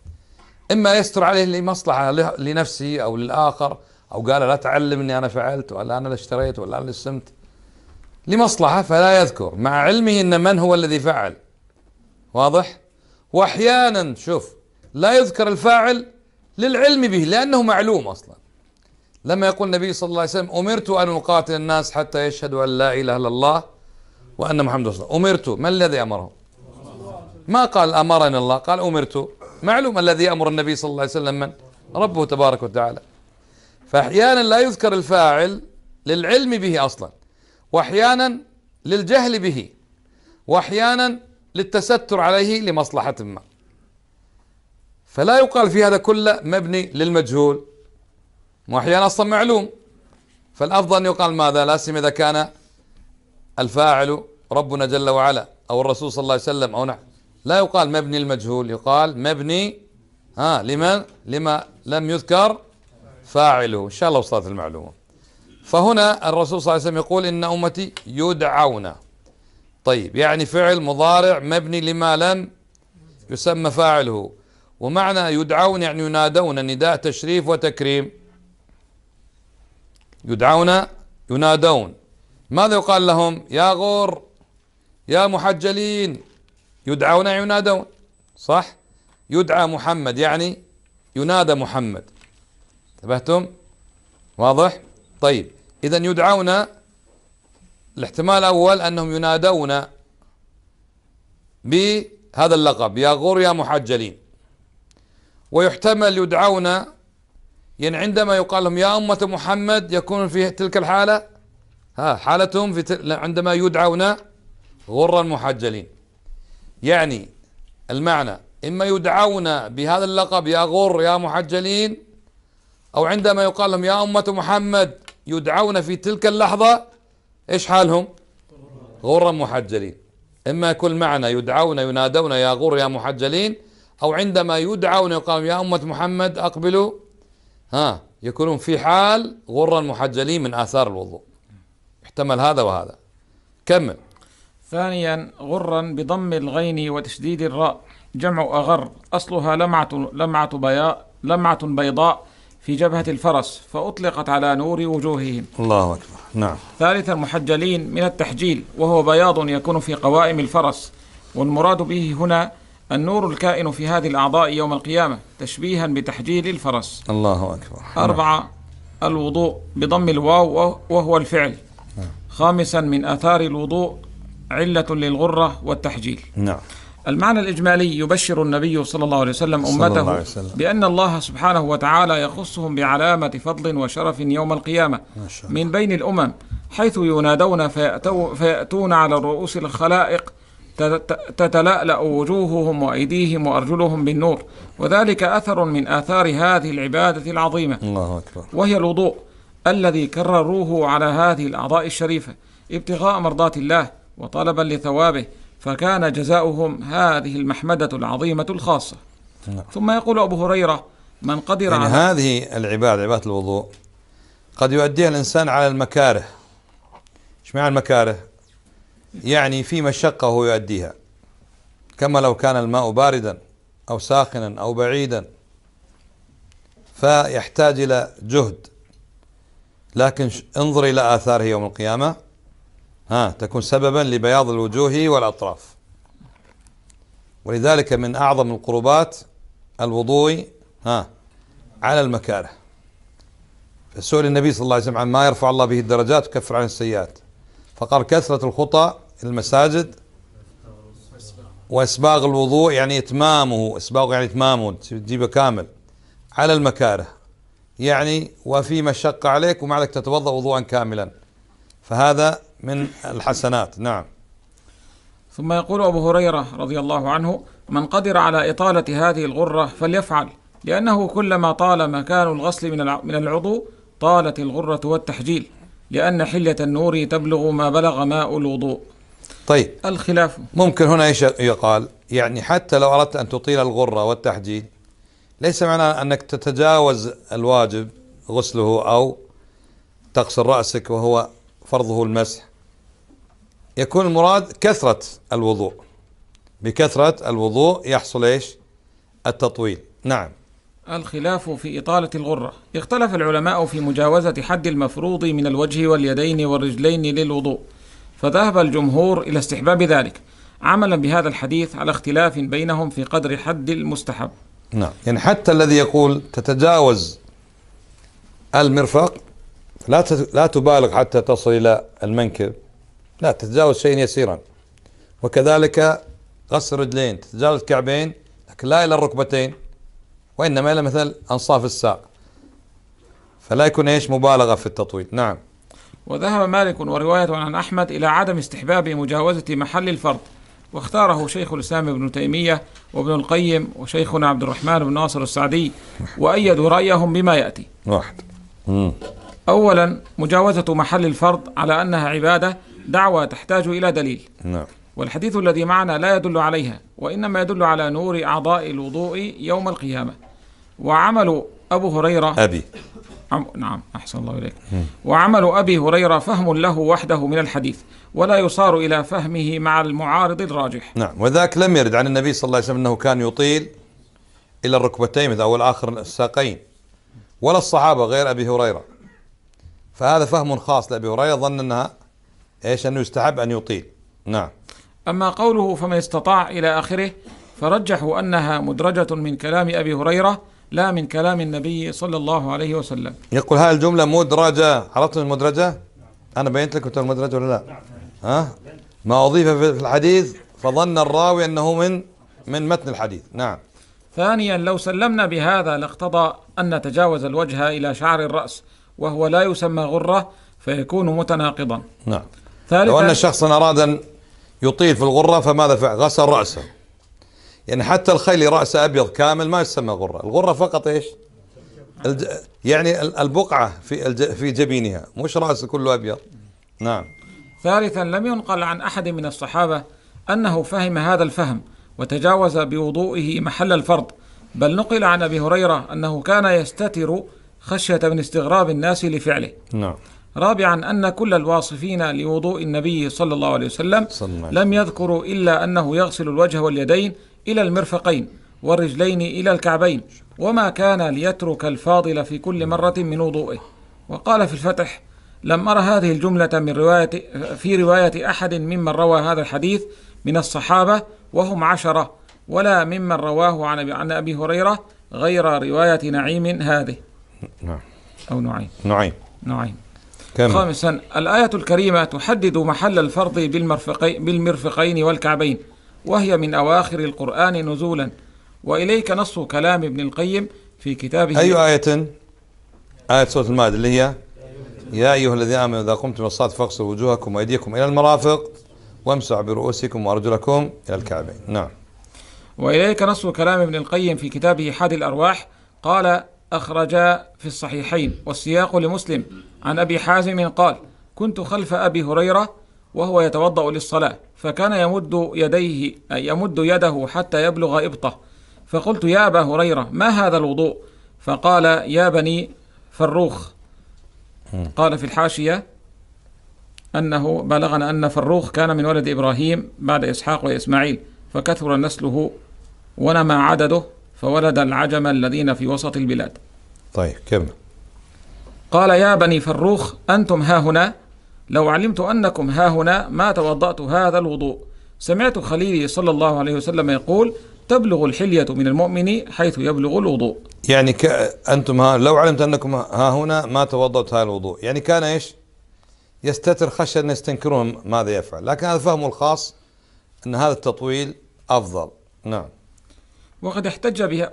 اما يستر عليه لمصلحه لنفسه او للاخر أو قال لا تعلم اني أنا فعلت ولا أنا اللي اشتريت ولا أنا اللي سمت لمصلحة فلا يذكر مع علمه أن من هو الذي فعل واضح وأحيانا شوف لا يذكر الفاعل للعلم به لأنه معلوم أصلا لما يقول النبي صلى الله عليه وسلم أمرت أن أقاتل الناس حتى يشهدوا أن لا إله إلا الله وأن محمد رسول الله أمرت ما الذي أمره ما قال أمرني الله قال أمرت معلوم الذي أمر النبي صلى الله عليه وسلم من ربه تبارك وتعالى فأحيانا لا يذكر الفاعل للعلم به أصلا وأحيانا للجهل به وأحيانا للتستر عليه لمصلحة ما فلا يقال في هذا كله مبني للمجهول وأحيانا أصلا معلوم فالأفضل أن يقال ماذا لا سيما إذا كان الفاعل ربنا جل وعلا أو الرسول صلى الله عليه وسلم أو نحن لا يقال مبني المجهول يقال مبني ها لمن لما لم يذكر فاعله إن شاء الله وصلت المعلومة فهنا الرسول صلى الله عليه وسلم يقول إن أمتي يدعون طيب يعني فعل مضارع مبني لما لم يسمى فاعله ومعنى يدعون يعني ينادون نداء تشريف وتكريم يدعون ينادون ماذا يقال لهم يا غور يا محجلين يدعون يعني ينادون صح يدعى محمد يعني ينادى محمد انتبهتم واضح طيب اذا يدعون الاحتمال الاول انهم ينادون بهذا اللقب يا غر يا محجلين ويحتمل يدعون يعني عندما يقال لهم يا أمة محمد يكون في تلك الحالة ها حالتهم في تل... عندما يدعون غرا محجلين يعني المعنى إما يدعون بهذا اللقب يا غر يا محجلين أو عندما يقال لهم يا أمة محمد يدعون في تلك اللحظة إيش حالهم غرا محجلين إما يكون معنى يدعون ينادون يا غر يا محجلين أو عندما يدعون يقال يا أمة محمد أقبلوا ها يكونون في حال غرا محجلين من آثار الوضوء احتمل هذا وهذا كمل ثانيا غرا بضم الغين وتشديد الراء جمع أغر أصلها لمعة لمعة بياء لمعة بيضاء في جبهة الفرس فأطلقت على نور وجوههم الله أكبر نعم ثالثا محجلين من التحجيل وهو بياض يكون في قوائم الفرس والمراد به هنا النور الكائن في هذه الأعضاء يوم القيامة تشبيها بتحجيل الفرس الله أكبر نعم. أربعة نعم. الوضوء بضم الواو وهو الفعل نعم. خامسا من آثار الوضوء علة للغرة والتحجيل نعم المعنى الإجمالي يبشر النبي صلى الله عليه وسلم أمته الله عليه وسلم. بأن الله سبحانه وتعالى يخصهم بعلامة فضل وشرف يوم القيامة من بين الأمم حيث ينادون فيأتو فيأتون على رؤوس الخلائق تتلألأ وجوههم وأيديهم وأرجلهم بالنور وذلك أثر من آثار هذه العبادة العظيمة الله أكبر وهي الوضوء الذي كرروه على هذه الأعضاء الشريفة ابتغاء مرضات الله وطلبا لثوابه فكان جزاؤهم هذه المحمدة العظيمة الخاصة نعم. ثم يقول أبو هريرة من قدر يعني على هذه العبادة عبادة الوضوء قد يؤديها الإنسان على المكاره ايش معنى المكاره؟ يعني في مشقة هو يؤديها كما لو كان الماء باردا أو ساخنا أو بعيدا فيحتاج إلى جهد لكن انظر إلى آثاره يوم القيامة ها تكون سببا لبياض الوجوه والأطراف ولذلك من أعظم القربات الوضوء ها على المكاره فسئل النبي صلى الله عليه وسلم عن ما يرفع الله به الدرجات وكفر عن السيئات فقال كثرة الخطى المساجد وإسباغ الوضوء يعني إتمامه إسباغ يعني إتمامه تجيبه كامل على المكاره يعني وفي مشقة عليك وما عليك تتوضأ وضوءا كاملا فهذا من الحسنات نعم ثم يقول أبو هريرة رضي الله عنه من قدر على إطالة هذه الغرة فليفعل لأنه كلما طال مكان الغسل من العضو طالت الغرة والتحجيل لأن حلية النور تبلغ ما بلغ ماء الوضوء طيب الخلاف ممكن هنا ايش يقال يعني حتى لو أردت أن تطيل الغرة والتحجيل ليس معنى أنك تتجاوز الواجب غسله أو تغسل رأسك وهو فرضه المسح يكون المراد كثرة الوضوء بكثرة الوضوء يحصل ايش؟ التطويل نعم الخلاف في إطالة الغرة اختلف العلماء في مجاوزة حد المفروض من الوجه واليدين والرجلين للوضوء فذهب الجمهور إلى استحباب ذلك عملا بهذا الحديث على اختلاف بينهم في قدر حد المستحب نعم يعني حتى الذي يقول تتجاوز المرفق لا لا تبالغ حتى تصل إلى المنكب لا تتجاوز شيئا يسيرا وكذلك غسل رجلين تتجاوز الكعبين لكن لا إلى الركبتين وإنما إلى مثل أنصاف الساق فلا يكون إيش مبالغة في التطويل نعم وذهب مالك ورواية عن أحمد إلى عدم استحباب مجاوزة محل الفرض واختاره شيخ الإسلام ابن تيمية وابن القيم وشيخنا عبد الرحمن بن ناصر السعدي وأيدوا رأيهم بما يأتي واحد أولا مجاوزة محل الفرض على أنها عبادة دعوة تحتاج إلى دليل نعم والحديث الذي معنا لا يدل عليها وإنما يدل على نور أعضاء الوضوء يوم القيامة وعمل أبو هريرة أبي عم نعم أحسن الله إليك وعمل أبي هريرة فهم له وحده من الحديث ولا يصار إلى فهمه مع المعارض الراجح نعم وذاك لم يرد عن النبي صلى الله عليه وسلم أنه كان يطيل إلى الركبتين إذا أول آخر الساقين ولا الصحابة غير أبي هريرة فهذا فهم خاص لأبي هريرة ظن أنها ايش انه يستحب ان يطيل نعم اما قوله فمن استطاع الى اخره فرجحوا انها مدرجه من كلام ابي هريره لا من كلام النبي صلى الله عليه وسلم يقول هاي الجمله مدرجه عرفتم المدرجه انا بينت لكم المدرجه ولا لا ها ما اضيف في الحديث فظن الراوي انه من من متن الحديث نعم ثانيا لو سلمنا بهذا لاقتضى ان نتجاوز الوجه الى شعر الراس وهو لا يسمى غره فيكون متناقضا نعم لو أن شخصا أراد أن يطيل في الغرة فماذا فعل غسل رأسه يعني حتى الخيل رأسه أبيض كامل ما يسمى غرة الغرة فقط إيش الج... يعني البقعة في الج... في جبينها مش رأسه كله أبيض نعم ثالثا لم ينقل عن أحد من الصحابة أنه فهم هذا الفهم وتجاوز بوضوئه محل الفرض بل نقل عن أبي هريرة أنه كان يستتر خشية من استغراب الناس لفعله نعم رابعا أن كل الواصفين لوضوء النبي صلى الله عليه وسلم لم يذكروا إلا أنه يغسل الوجه واليدين إلى المرفقين والرجلين إلى الكعبين وما كان ليترك الفاضل في كل مرة من وضوئه وقال في الفتح لم أرى هذه الجملة من رواية في رواية أحد ممن روى هذا الحديث من الصحابة وهم عشرة ولا ممن رواه عن أبي هريرة غير رواية نعيم هذه نعم. أو نعيم نعيم نعيم كم. خامسا الآية الكريمة تحدد محل الفرض بالمرفقين, بالمرفقين والكعبين وهي من أواخر القرآن نزولا وإليك نص كلام ابن القيم في كتابه أي آية؟ آية سورة المائدة اللي هي يا أيها الذين آمنوا إذا قمتم الصلاة فاغسلوا وجوهكم وأيديكم إلى المرافق وامسحوا برؤوسكم وأرجلكم إلى الكعبين نعم وإليك نص كلام ابن القيم في كتابه حاد الأرواح قال أخرج في الصحيحين والسياق لمسلم عن أبي حازم قال كنت خلف أبي هريرة وهو يتوضأ للصلاة فكان يمد يديه يمد يده حتى يبلغ إبطه فقلت يا أبا هريرة ما هذا الوضوء فقال يا بني فروخ قال في الحاشية أنه بلغنا أن فروخ كان من ولد إبراهيم بعد إسحاق وإسماعيل فكثر نسله ونما عدده فولد العجم الذين في وسط البلاد طيب كمل قال يا بني فروخ أنتم ها هنا لو علمت أنكم ها هنا ما توضأت هذا الوضوء سمعت خليلي صلى الله عليه وسلم يقول تبلغ الحلية من المؤمن حيث يبلغ الوضوء يعني ك... أنتم ها لو علمت أنكم ها هنا ما توضأت هذا الوضوء يعني كان إيش يستتر خشية أن يستنكرون ماذا يفعل لكن هذا فهمه الخاص أن هذا التطويل أفضل نعم وقد احتج بها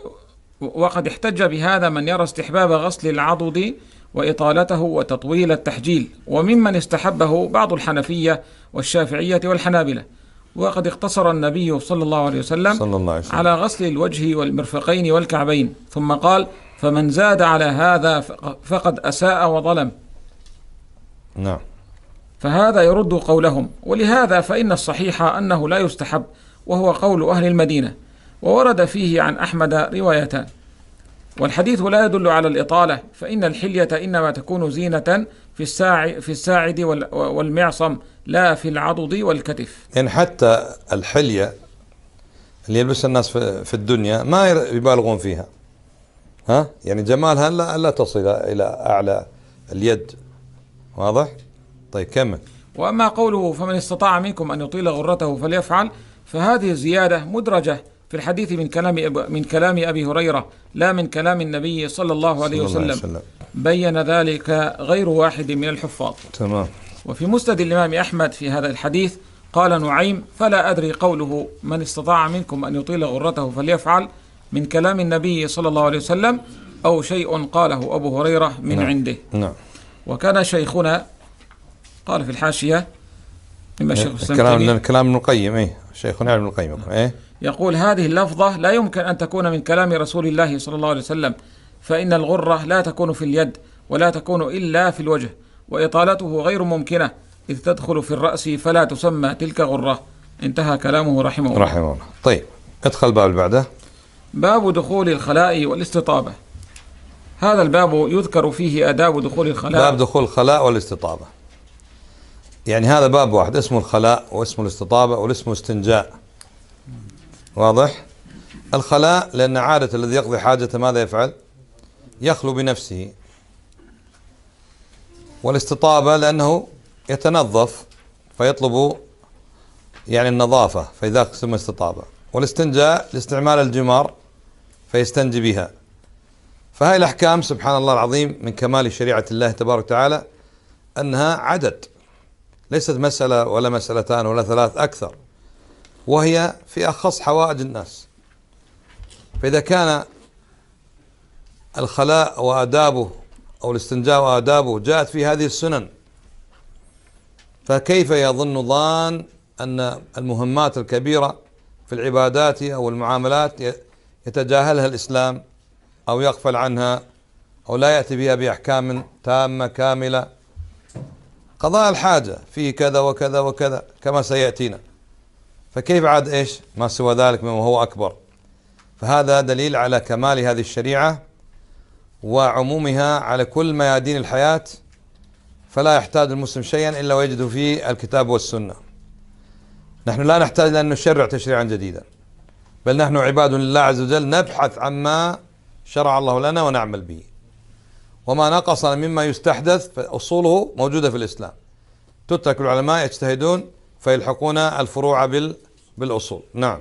وقد احتج بهذا من يرى استحباب غسل العضد وإطالته وتطويل التحجيل وممن استحبه بعض الحنفية والشافعية والحنابلة وقد اقتصر النبي صلى الله عليه وسلم, صلى الله عليه وسلم. على غسل الوجه والمرفقين والكعبين ثم قال فمن زاد على هذا فقد أساء وظلم نعم فهذا يرد قولهم ولهذا فإن الصحيح أنه لا يستحب وهو قول أهل المدينة وورد فيه عن أحمد روايتان والحديث لا يدل على الإطالة فإن الحلية إنما تكون زينة في الساع في الساعد والمعصم لا في العضد والكتف. يعني حتى الحلية اللي يلبسها الناس في الدنيا ما يبالغون فيها. ها؟ يعني جمالها لا لا تصل إلى أعلى اليد. واضح؟ طيب كمل. وأما قوله فمن استطاع منكم أن يطيل غرته فليفعل فهذه الزيادة مدرجة في الحديث من كلام من كلام ابي هريره لا من كلام النبي صلى الله عليه وسلم, الله عليه وسلم. بين ذلك غير واحد من الحفاظ تمام وفي مسند الامام احمد في هذا الحديث قال نعيم فلا ادري قوله من استطاع منكم ان يطيل غرته فليفعل من كلام النبي صلى الله عليه وسلم او شيء قاله ابو هريره من نعم. عنده نعم وكان شيخنا قال في الحاشيه مما الشيخ إيه، الاسلام كلام كلام ابن القيم اي شيخنا ابن القيم ايه يقول هذه اللفظة لا يمكن أن تكون من كلام رسول الله صلى الله عليه وسلم فإن الغرة لا تكون في اليد ولا تكون إلا في الوجه وإطالته غير ممكنة إذ تدخل في الرأس فلا تسمى تلك غرة انتهى كلامه رحمه الله رحمه الله طيب ادخل باب اللي بعده باب دخول الخلاء والاستطابة هذا الباب يذكر فيه آداب دخول الخلاء باب دخول الخلاء والاستطابة يعني هذا باب واحد اسمه الخلاء واسمه الاستطابة والاسم استنجاء واضح الخلاء لأن عادة الذي يقضي حاجته ماذا يفعل يخلو بنفسه والاستطابة لأنه يتنظف فيطلب يعني النظافة فإذا قسم استطابة والاستنجاء لاستعمال الجمار فيستنجي بها فهذه الأحكام سبحان الله العظيم من كمال شريعة الله تبارك وتعالى أنها عدد ليست مسألة ولا مسألتان ولا ثلاث أكثر وهي في أخص حوائج الناس فإذا كان الخلاء وآدابه أو الاستنجاء وآدابه جاءت في هذه السنن فكيف يظن ظان أن المهمات الكبيرة في العبادات أو المعاملات يتجاهلها الإسلام أو يغفل عنها أو لا يأتي بها بأحكام تامة كاملة قضاء الحاجة فيه كذا وكذا وكذا كما سيأتينا فكيف عاد ايش ما سوى ذلك مما هو اكبر فهذا دليل على كمال هذه الشريعه وعمومها على كل ميادين الحياه فلا يحتاج المسلم شيئا الا ويجده في الكتاب والسنه نحن لا نحتاج لان نشرع تشريعا جديدا بل نحن عباد لله عز وجل نبحث عما شرع الله لنا ونعمل به وما نقصنا مما يستحدث فأصوله موجودة في الإسلام تترك العلماء يجتهدون فيلحقون الفروع بال بالأصول نعم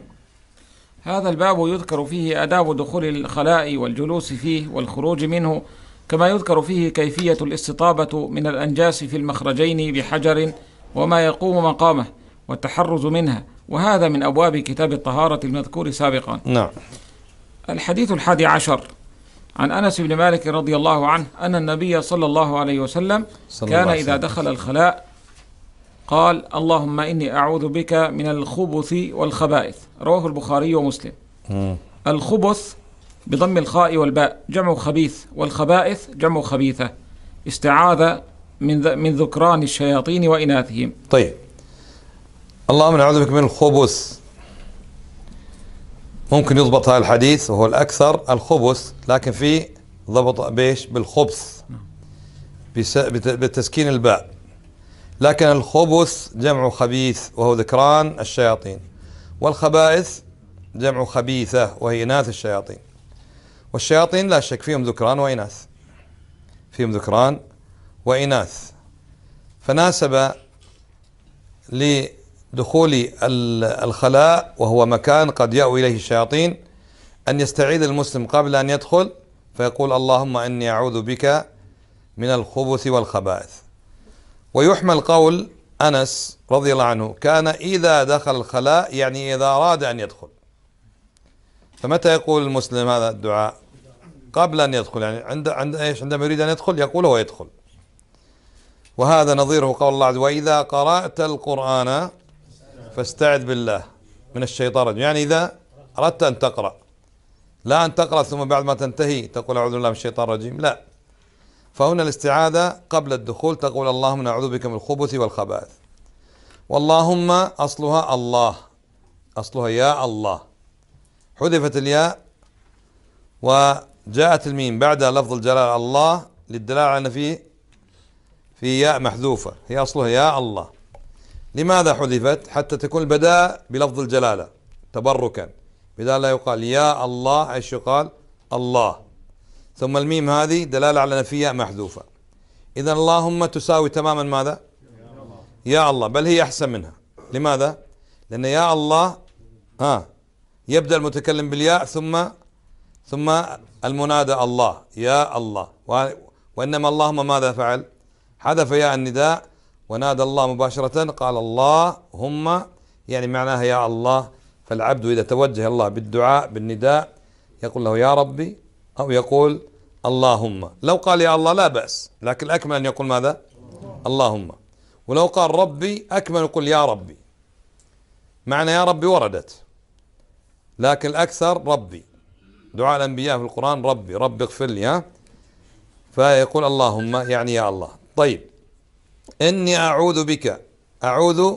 هذا الباب يذكر فيه آداب دخول الخلاء والجلوس فيه والخروج منه كما يذكر فيه كيفية الاستطابة من الأنجاس في المخرجين بحجر وما يقوم مقامه والتحرز منها وهذا من أبواب كتاب الطهارة المذكور سابقا نعم الحديث الحادي عشر عن أنس بن مالك رضي الله عنه أن النبي صلى الله عليه وسلم صلى كان الله إذا دخل الخلاء قال اللهم إني أعوذ بك من الخبث والخبائث رواه البخاري ومسلم الخبث بضم الخاء والباء جمع خبيث والخبائث جمع خبيثة استعاذ من من ذكران الشياطين وإناثهم طيب اللهم نعوذ بك من الخبث ممكن يضبط هذا الحديث وهو الأكثر الخبث لكن في ضبط بيش بالخبث نعم. بتسكين الباء لكن الخبث جمع خبيث وهو ذكران الشياطين والخبائث جمع خبيثة وهي إناث الشياطين والشياطين لا شك فيهم ذكران وإناث فيهم ذكران وإناث فناسب لدخول الخلاء وهو مكان قد يأوي إليه الشياطين أن يستعيذ المسلم قبل أن يدخل فيقول اللهم إني أعوذ بك من الخبث والخبائث ويحمل قول أنس رضي الله عنه كان إذا دخل الخلاء يعني إذا أراد أن يدخل فمتى يقول المسلم هذا الدعاء قبل أن يدخل يعني عند عند إيش عندما يريد أن يدخل يقول هو يدخل وهذا نظيره قول الله عز وجل وإذا قرأت القرآن فاستعذ بالله من الشيطان الرجيم يعني إذا أردت أن تقرأ لا أن تقرأ ثم بعد ما تنتهي تقول أعوذ بالله من الشيطان الرجيم لا فهنا الاستعاذة قبل الدخول تقول اللهم نعوذ بك من الخبث والخبائث واللهم أصلها الله أصلها يا الله حذفت الياء وجاءت الميم بعد لفظ الجلال الله للدلالة أن فيه في ياء محذوفة هي أصلها يا الله لماذا حذفت حتى تكون البداء بلفظ الجلالة تبركا بدال لا يقال يا الله ايش يقال الله ثم الميم هذه دلالة على نفية محذوفة إذا اللهم تساوي تماما ماذا يا الله بل هي أحسن منها لماذا لأن يا الله ها يبدأ المتكلم بالياء ثم ثم المنادى الله يا الله وإنما اللهم ماذا فعل حذف ياء النداء ونادى الله مباشرة قال الله هم يعني معناها يا الله فالعبد إذا توجه الله بالدعاء بالنداء يقول له يا ربي أو يقول اللهم لو قال يا الله لا بأس لكن الأكمل أن يقول ماذا اللهم ولو قال ربي أكمل يقول يا ربي معنى يا ربي وردت لكن الأكثر ربي دعاء الأنبياء في القرآن ربي ربي اغفر لي ها فيقول اللهم يعني يا الله طيب إني أعوذ بك أعوذ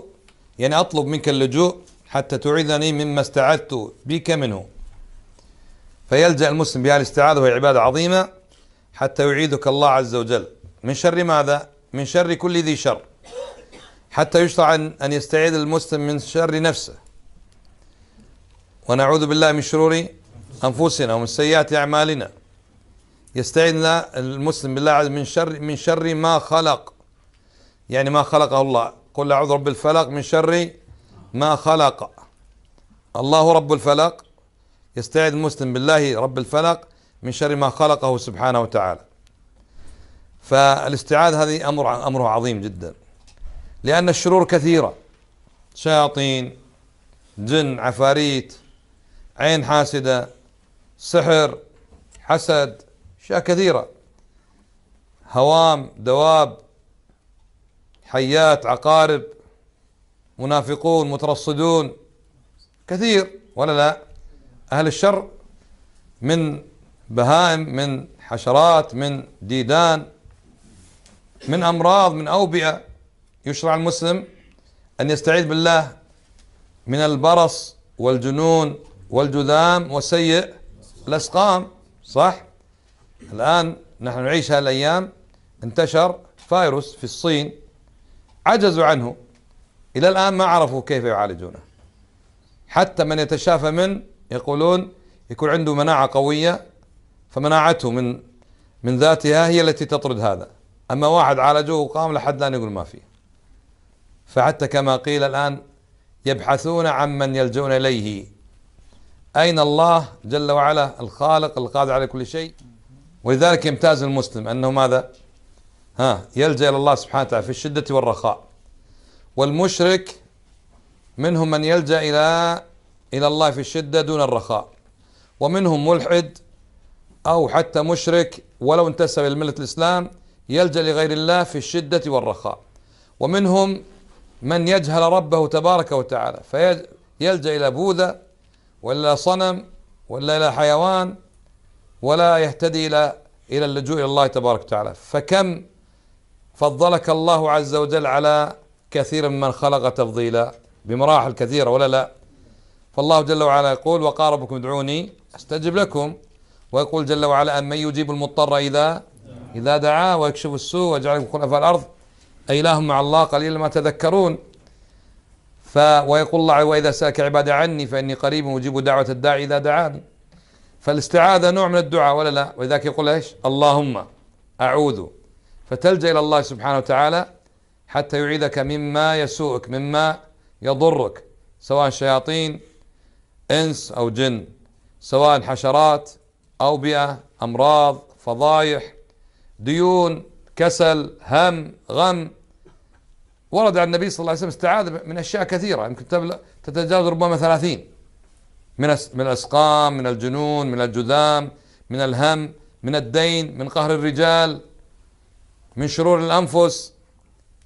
يعني أطلب منك اللجوء حتى تعيذني مما استعذت بك منه فيلجأ المسلم بها الاستعاذة وهي عبادة عظيمة حتى يعيدك الله عز وجل من شر ماذا؟ من شر كل ذي شر حتى يشرع أن يستعيذ المسلم من شر نفسه ونعوذ بالله من شرور أنفسنا ومن سيئات أعمالنا يستعين المسلم بالله عز من شر من شر ما خلق يعني ما خلقه الله قل اعوذ رب الفلق من شر ما خلق الله رب الفلق يستعيذ المسلم بالله رب الفلق من شر ما خلقه سبحانه وتعالى فالاستعاذ هذه أمر أمره عظيم جدا لأن الشرور كثيرة شياطين جن عفاريت عين حاسدة سحر حسد أشياء كثيرة هوام دواب حيات عقارب منافقون مترصدون كثير ولا لا أهل الشر من بهائم من حشرات من ديدان من أمراض من أوبئة يشرع المسلم أن يستعيذ بالله من البرص والجنون والجذام وسيء الأسقام صح؟ الآن نحن نعيش هالأيام انتشر فيروس في الصين عجزوا عنه إلى الآن ما عرفوا كيف يعالجونه حتى من يتشافى من يقولون يكون عنده مناعة قوية فمناعته من من ذاتها هي التي تطرد هذا أما واحد عالجه وقام لحد الآن يقول ما فيه فحتى كما قيل الآن يبحثون عمن يلجؤون إليه أين الله جل وعلا الخالق القادر على كل شيء ولذلك يمتاز المسلم أنه ماذا ها يلجأ إلى الله سبحانه وتعالى في الشدة والرخاء والمشرك منهم من يلجأ إلى إلى الله في الشدة دون الرخاء ومنهم ملحد أو حتى مشرك ولو انتسب إلى ملة الإسلام يلجأ لغير الله في الشدة والرخاء ومنهم من يجهل ربه تبارك وتعالى فيلجأ إلى بوذا ولا صنم ولا إلى حيوان ولا يهتدي إلى إلى اللجوء إلى الله تبارك وتعالى فكم فضلك الله عز وجل على كثير ممن خلق تفضيلا بمراحل كثيرة ولا لا فالله جل وعلا يقول وقال ربكم ادعوني استجب لكم ويقول جل وعلا من يجيب المضطر إذا إذا دعاه ويكشف السوء ويجعلكم خلفاء الأرض إله مع الله قليلا ما تذكرون ف ويقول الله وإذا سألك عبادي عني فإني قريب أجيب دعوة الداعي إذا دعاني فالاستعاذة نوع من الدعاء ولا لا ولذلك يقول ايش اللهم أعوذ فتلجأ إلى الله سبحانه وتعالى حتى يعيذك مما يسوءك مما يضرك سواء شياطين إنس أو جن سواء حشرات أوبئة أمراض فضايح ديون كسل هم غم ورد عن النبي صلى الله عليه وسلم استعاذ من أشياء كثيرة يمكن تتجاوز ربما ثلاثين من من الأسقام من الجنون من الجذام من الهم من الدين من قهر الرجال من شرور الأنفس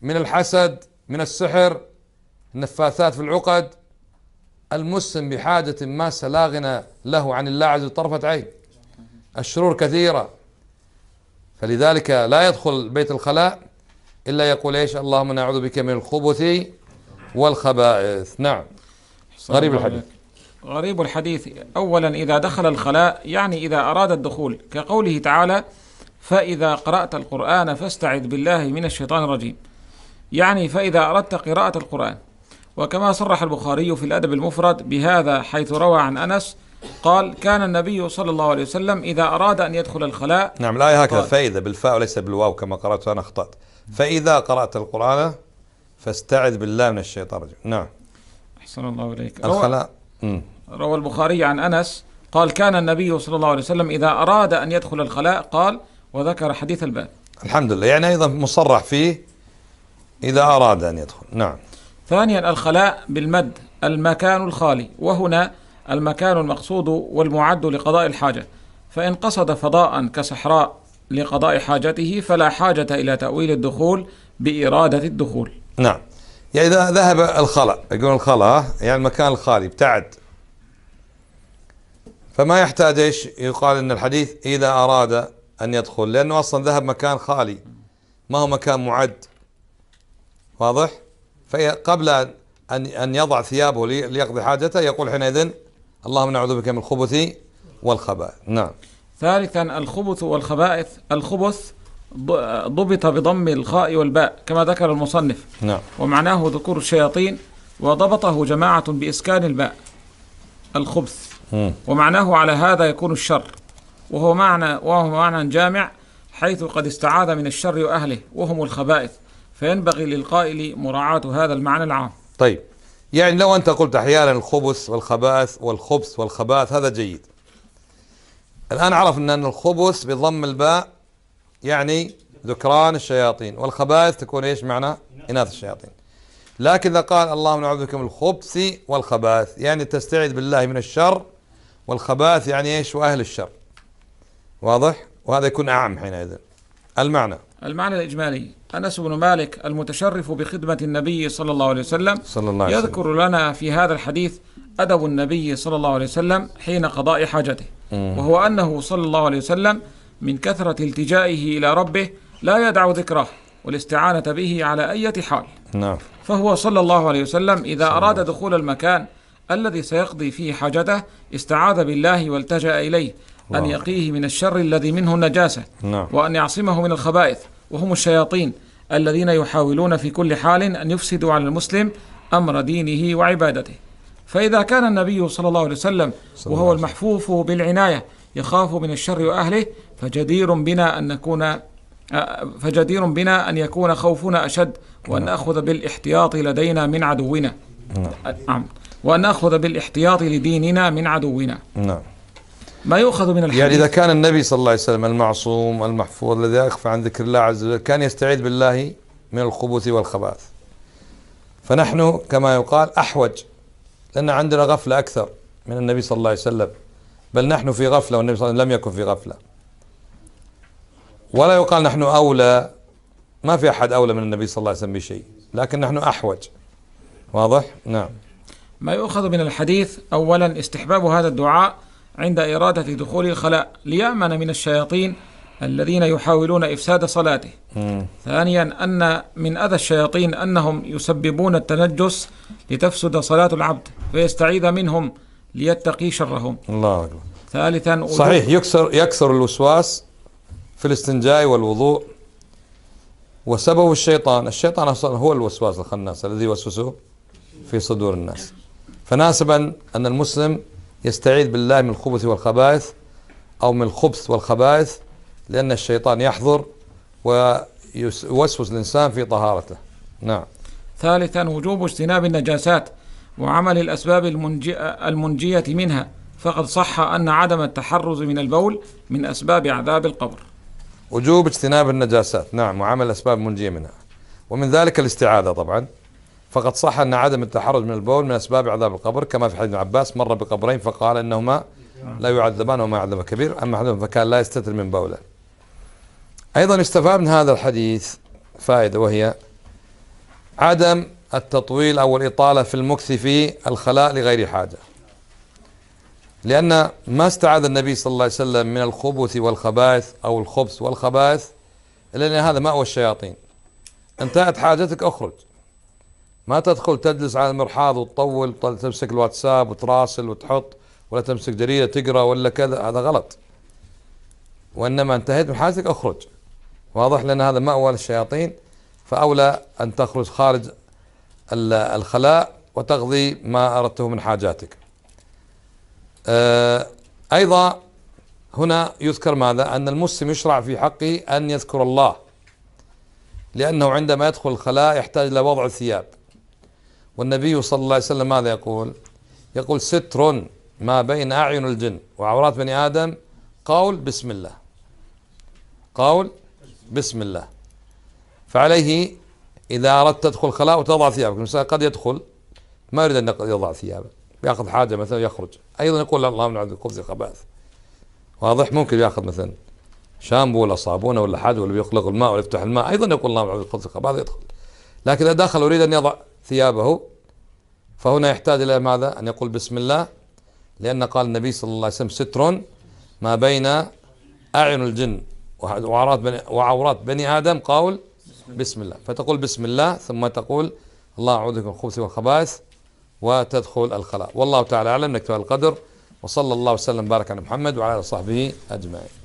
من الحسد من السحر النفاثات في العقد المسلم بحاجة ماسة لا غنى له عن الله عز وجل طرفة عين الشرور كثيرة فلذلك لا يدخل بيت الخلاء إلا يقول إيش اللهم نعوذ بك من الخبث والخبائث نعم غريب الحديث غريب الحديث أولا إذا دخل الخلاء يعني إذا أراد الدخول كقوله تعالى فإذا قرأت القرآن فاستعذ بالله من الشيطان الرجيم يعني فإذا أردت قراءة القرآن وكما صرح البخاري في الأدب المفرد بهذا حيث روى عن أنس قال كان النبي صلى الله عليه وسلم إذا أراد أن يدخل الخلاء نعم لا هكذا فإذا بالفاء وليس بالواو كما قرأت أنا أخطأت فإذا قرأت القرآن فاستعذ بالله من الشيطان الرجيم نعم أحسن الله إليك الخلاء روى, روى البخاري عن أنس قال كان النبي صلى الله عليه وسلم إذا أراد أن يدخل الخلاء قال وذكر حديث الباب الحمد لله يعني أيضا مصرح فيه إذا أراد أن يدخل نعم ثانيا الخلاء بالمد المكان الخالي وهنا المكان المقصود والمعد لقضاء الحاجة فإن قصد فضاء كصحراء لقضاء حاجته فلا حاجة إلى تأويل الدخول بإرادة الدخول نعم يعني إذا ذهب الخلاء يقول الخلاء يعني المكان الخالي ابتعد فما يحتاج ايش يقال ان الحديث اذا اراد ان يدخل لانه اصلا ذهب مكان خالي ما هو مكان معد واضح فقبل أن أن يضع ثيابه ليقضي حاجته يقول حينئذ اللهم نعوذ بك من الخبث والخبائث نعم ثالثا الخبث والخبائث الخبث ضبط بضم الخاء والباء كما ذكر المصنف نعم ومعناه ذكور الشياطين وضبطه جماعة بإسكان الباء الخبث ومعناه على هذا يكون الشر وهو معنى وهو معنى جامع حيث قد استعاذ من الشر وأهله وهم الخبائث فينبغي للقائل مراعاة هذا المعنى العام طيب يعني لو أنت قلت أحيانا الخبث والخبائث والخبث والخبائث هذا جيد الآن عرفنا أن الخبث بضم الباء يعني ذكران الشياطين والخبائث تكون إيش معنى إناث الشياطين لكن إذا قال اللهم نعوذ بك من الخبث والخبائث يعني تستعيذ بالله من الشر والخبائث يعني إيش وأهل الشر واضح وهذا يكون أعم حينئذ المعنى المعنى الإجمالي أنس بن مالك المتشرف بخدمة النبي صلى الله عليه وسلم صلى الله عليه يذكر وسلم. لنا في هذا الحديث أدب النبي صلى الله عليه وسلم حين قضاء حاجته مم. وهو أنه صلى الله عليه وسلم من كثرة التجائه إلى ربه لا يدع ذكره والاستعانة به على أي حال نعم. فهو صلى الله عليه وسلم إذا أراد دخول المكان الذي سيقضي فيه حاجته استعاذ بالله والتجأ إليه واو. أن يقيه من الشر الذي منه النجاسة نعم. وأن يعصمه من الخبائث وهم الشياطين الذين يحاولون في كل حال أن يفسدوا على المسلم أمر دينه وعبادته فإذا كان النبي صلى الله عليه وسلم وهو المحفوف بالعناية يخاف من الشر وأهله فجدير بنا أن نكون آه، فجدير بنا أن يكون خوفنا أشد وأن نعم. نأخذ بالاحتياط لدينا من عدونا نعم. آه، نعم وأن نأخذ بالاحتياط لديننا من عدونا نعم ما يؤخذ من الحديث يعني إذا كان النبي صلى الله عليه وسلم المعصوم المحفوظ الذي أخفى عن ذكر الله عز وجل كان يستعيذ بالله من الخبث والخبائث فنحن كما يقال أحوج لأن عندنا غفلة أكثر من النبي صلى الله عليه وسلم بل نحن في غفلة والنبي صلى الله عليه وسلم لم يكن في غفلة ولا يقال نحن أولى ما في أحد أولى من النبي صلى الله عليه وسلم بشيء لكن نحن أحوج واضح؟ نعم ما يؤخذ من الحديث أولا استحباب هذا الدعاء عند إرادة دخول الخلاء ليأمن من الشياطين الذين يحاولون إفساد صلاته مم. ثانيا أن من أذى الشياطين أنهم يسببون التنجس لتفسد صلاة العبد فيستعيذ منهم ليتقي شرهم الله أكبر ثالثا صحيح يكسر, يكسر الوسواس في الاستنجاء والوضوء وسبب الشيطان الشيطان أصلا هو الوسواس الخناس الذي يوسوسه في صدور الناس فناسبا أن المسلم يستعيذ بالله من الخبث والخبائث أو من الخبث والخبائث لأن الشيطان يحضر ويوسوس الإنسان في طهارته نعم ثالثا وجوب اجتناب النجاسات وعمل الأسباب المنجية منها فقد صح أن عدم التحرز من البول من أسباب عذاب القبر وجوب اجتناب النجاسات نعم وعمل أسباب منجية منها ومن ذلك الاستعاذة طبعا فقد صح أن عدم التحرج من البول من أسباب عذاب القبر كما في حديث ابن عباس مر بقبرين فقال إنهما لا يعذبان وما يعذب كبير أما أحدهما فكان لا يستتر من بوله أيضا استفاد من هذا الحديث فائدة وهي عدم التطويل أو الإطالة في المكث في الخلاء لغير حاجة لأن ما استعاذ النبي صلى الله عليه وسلم من الخبث والخبائث أو الخبث والخبائث إلا أن هذا مأوى الشياطين انتهت حاجتك أخرج ما تدخل تجلس على المرحاض وتطول تمسك الواتساب وتراسل وتحط ولا تمسك جريدة تقرأ ولا كذا هذا غلط وإنما انتهيت من حاجتك أخرج واضح لأن هذا مأوى للشياطين فأولى أن تخرج خارج الخلاء وتقضي ما أردته من حاجاتك آه، أيضا هنا يذكر ماذا أن المسلم يشرع في حقه أن يذكر الله لأنه عندما يدخل الخلاء يحتاج إلى وضع الثياب والنبي صلى الله عليه وسلم ماذا يقول يقول ستر ما بين أعين الجن وعورات بني آدم قول بسم الله قول بسم الله فعليه إذا أردت تدخل خلاء وتضع ثيابك الإنسان قد يدخل ما يريد أن يضع ثيابه ياخذ حاجة مثلا يخرج أيضا يقول اللهم عند الخبز الخبائث واضح ممكن ياخذ مثلا شامبو ولا صابونه ولا حاجه ولا بيخلق الماء ولا يفتح الماء ايضا يقول اللهم عز وجل الخبز الخبائث يدخل لكن اذا دخل اريد ان يضع ثيابه فهنا يحتاج إلى ماذا أن يقول بسم الله لأن قال النبي صلى الله عليه وسلم ستر ما بين أعين الجن وعورات بني, وعورات بني آدم قول بسم الله فتقول بسم الله ثم تقول الله أعوذ بك من الخبث والخبائث وتدخل الخلاء والله تعالى أعلم نكتب القدر وصلى الله وسلم بارك على محمد وعلى صحبه أجمعين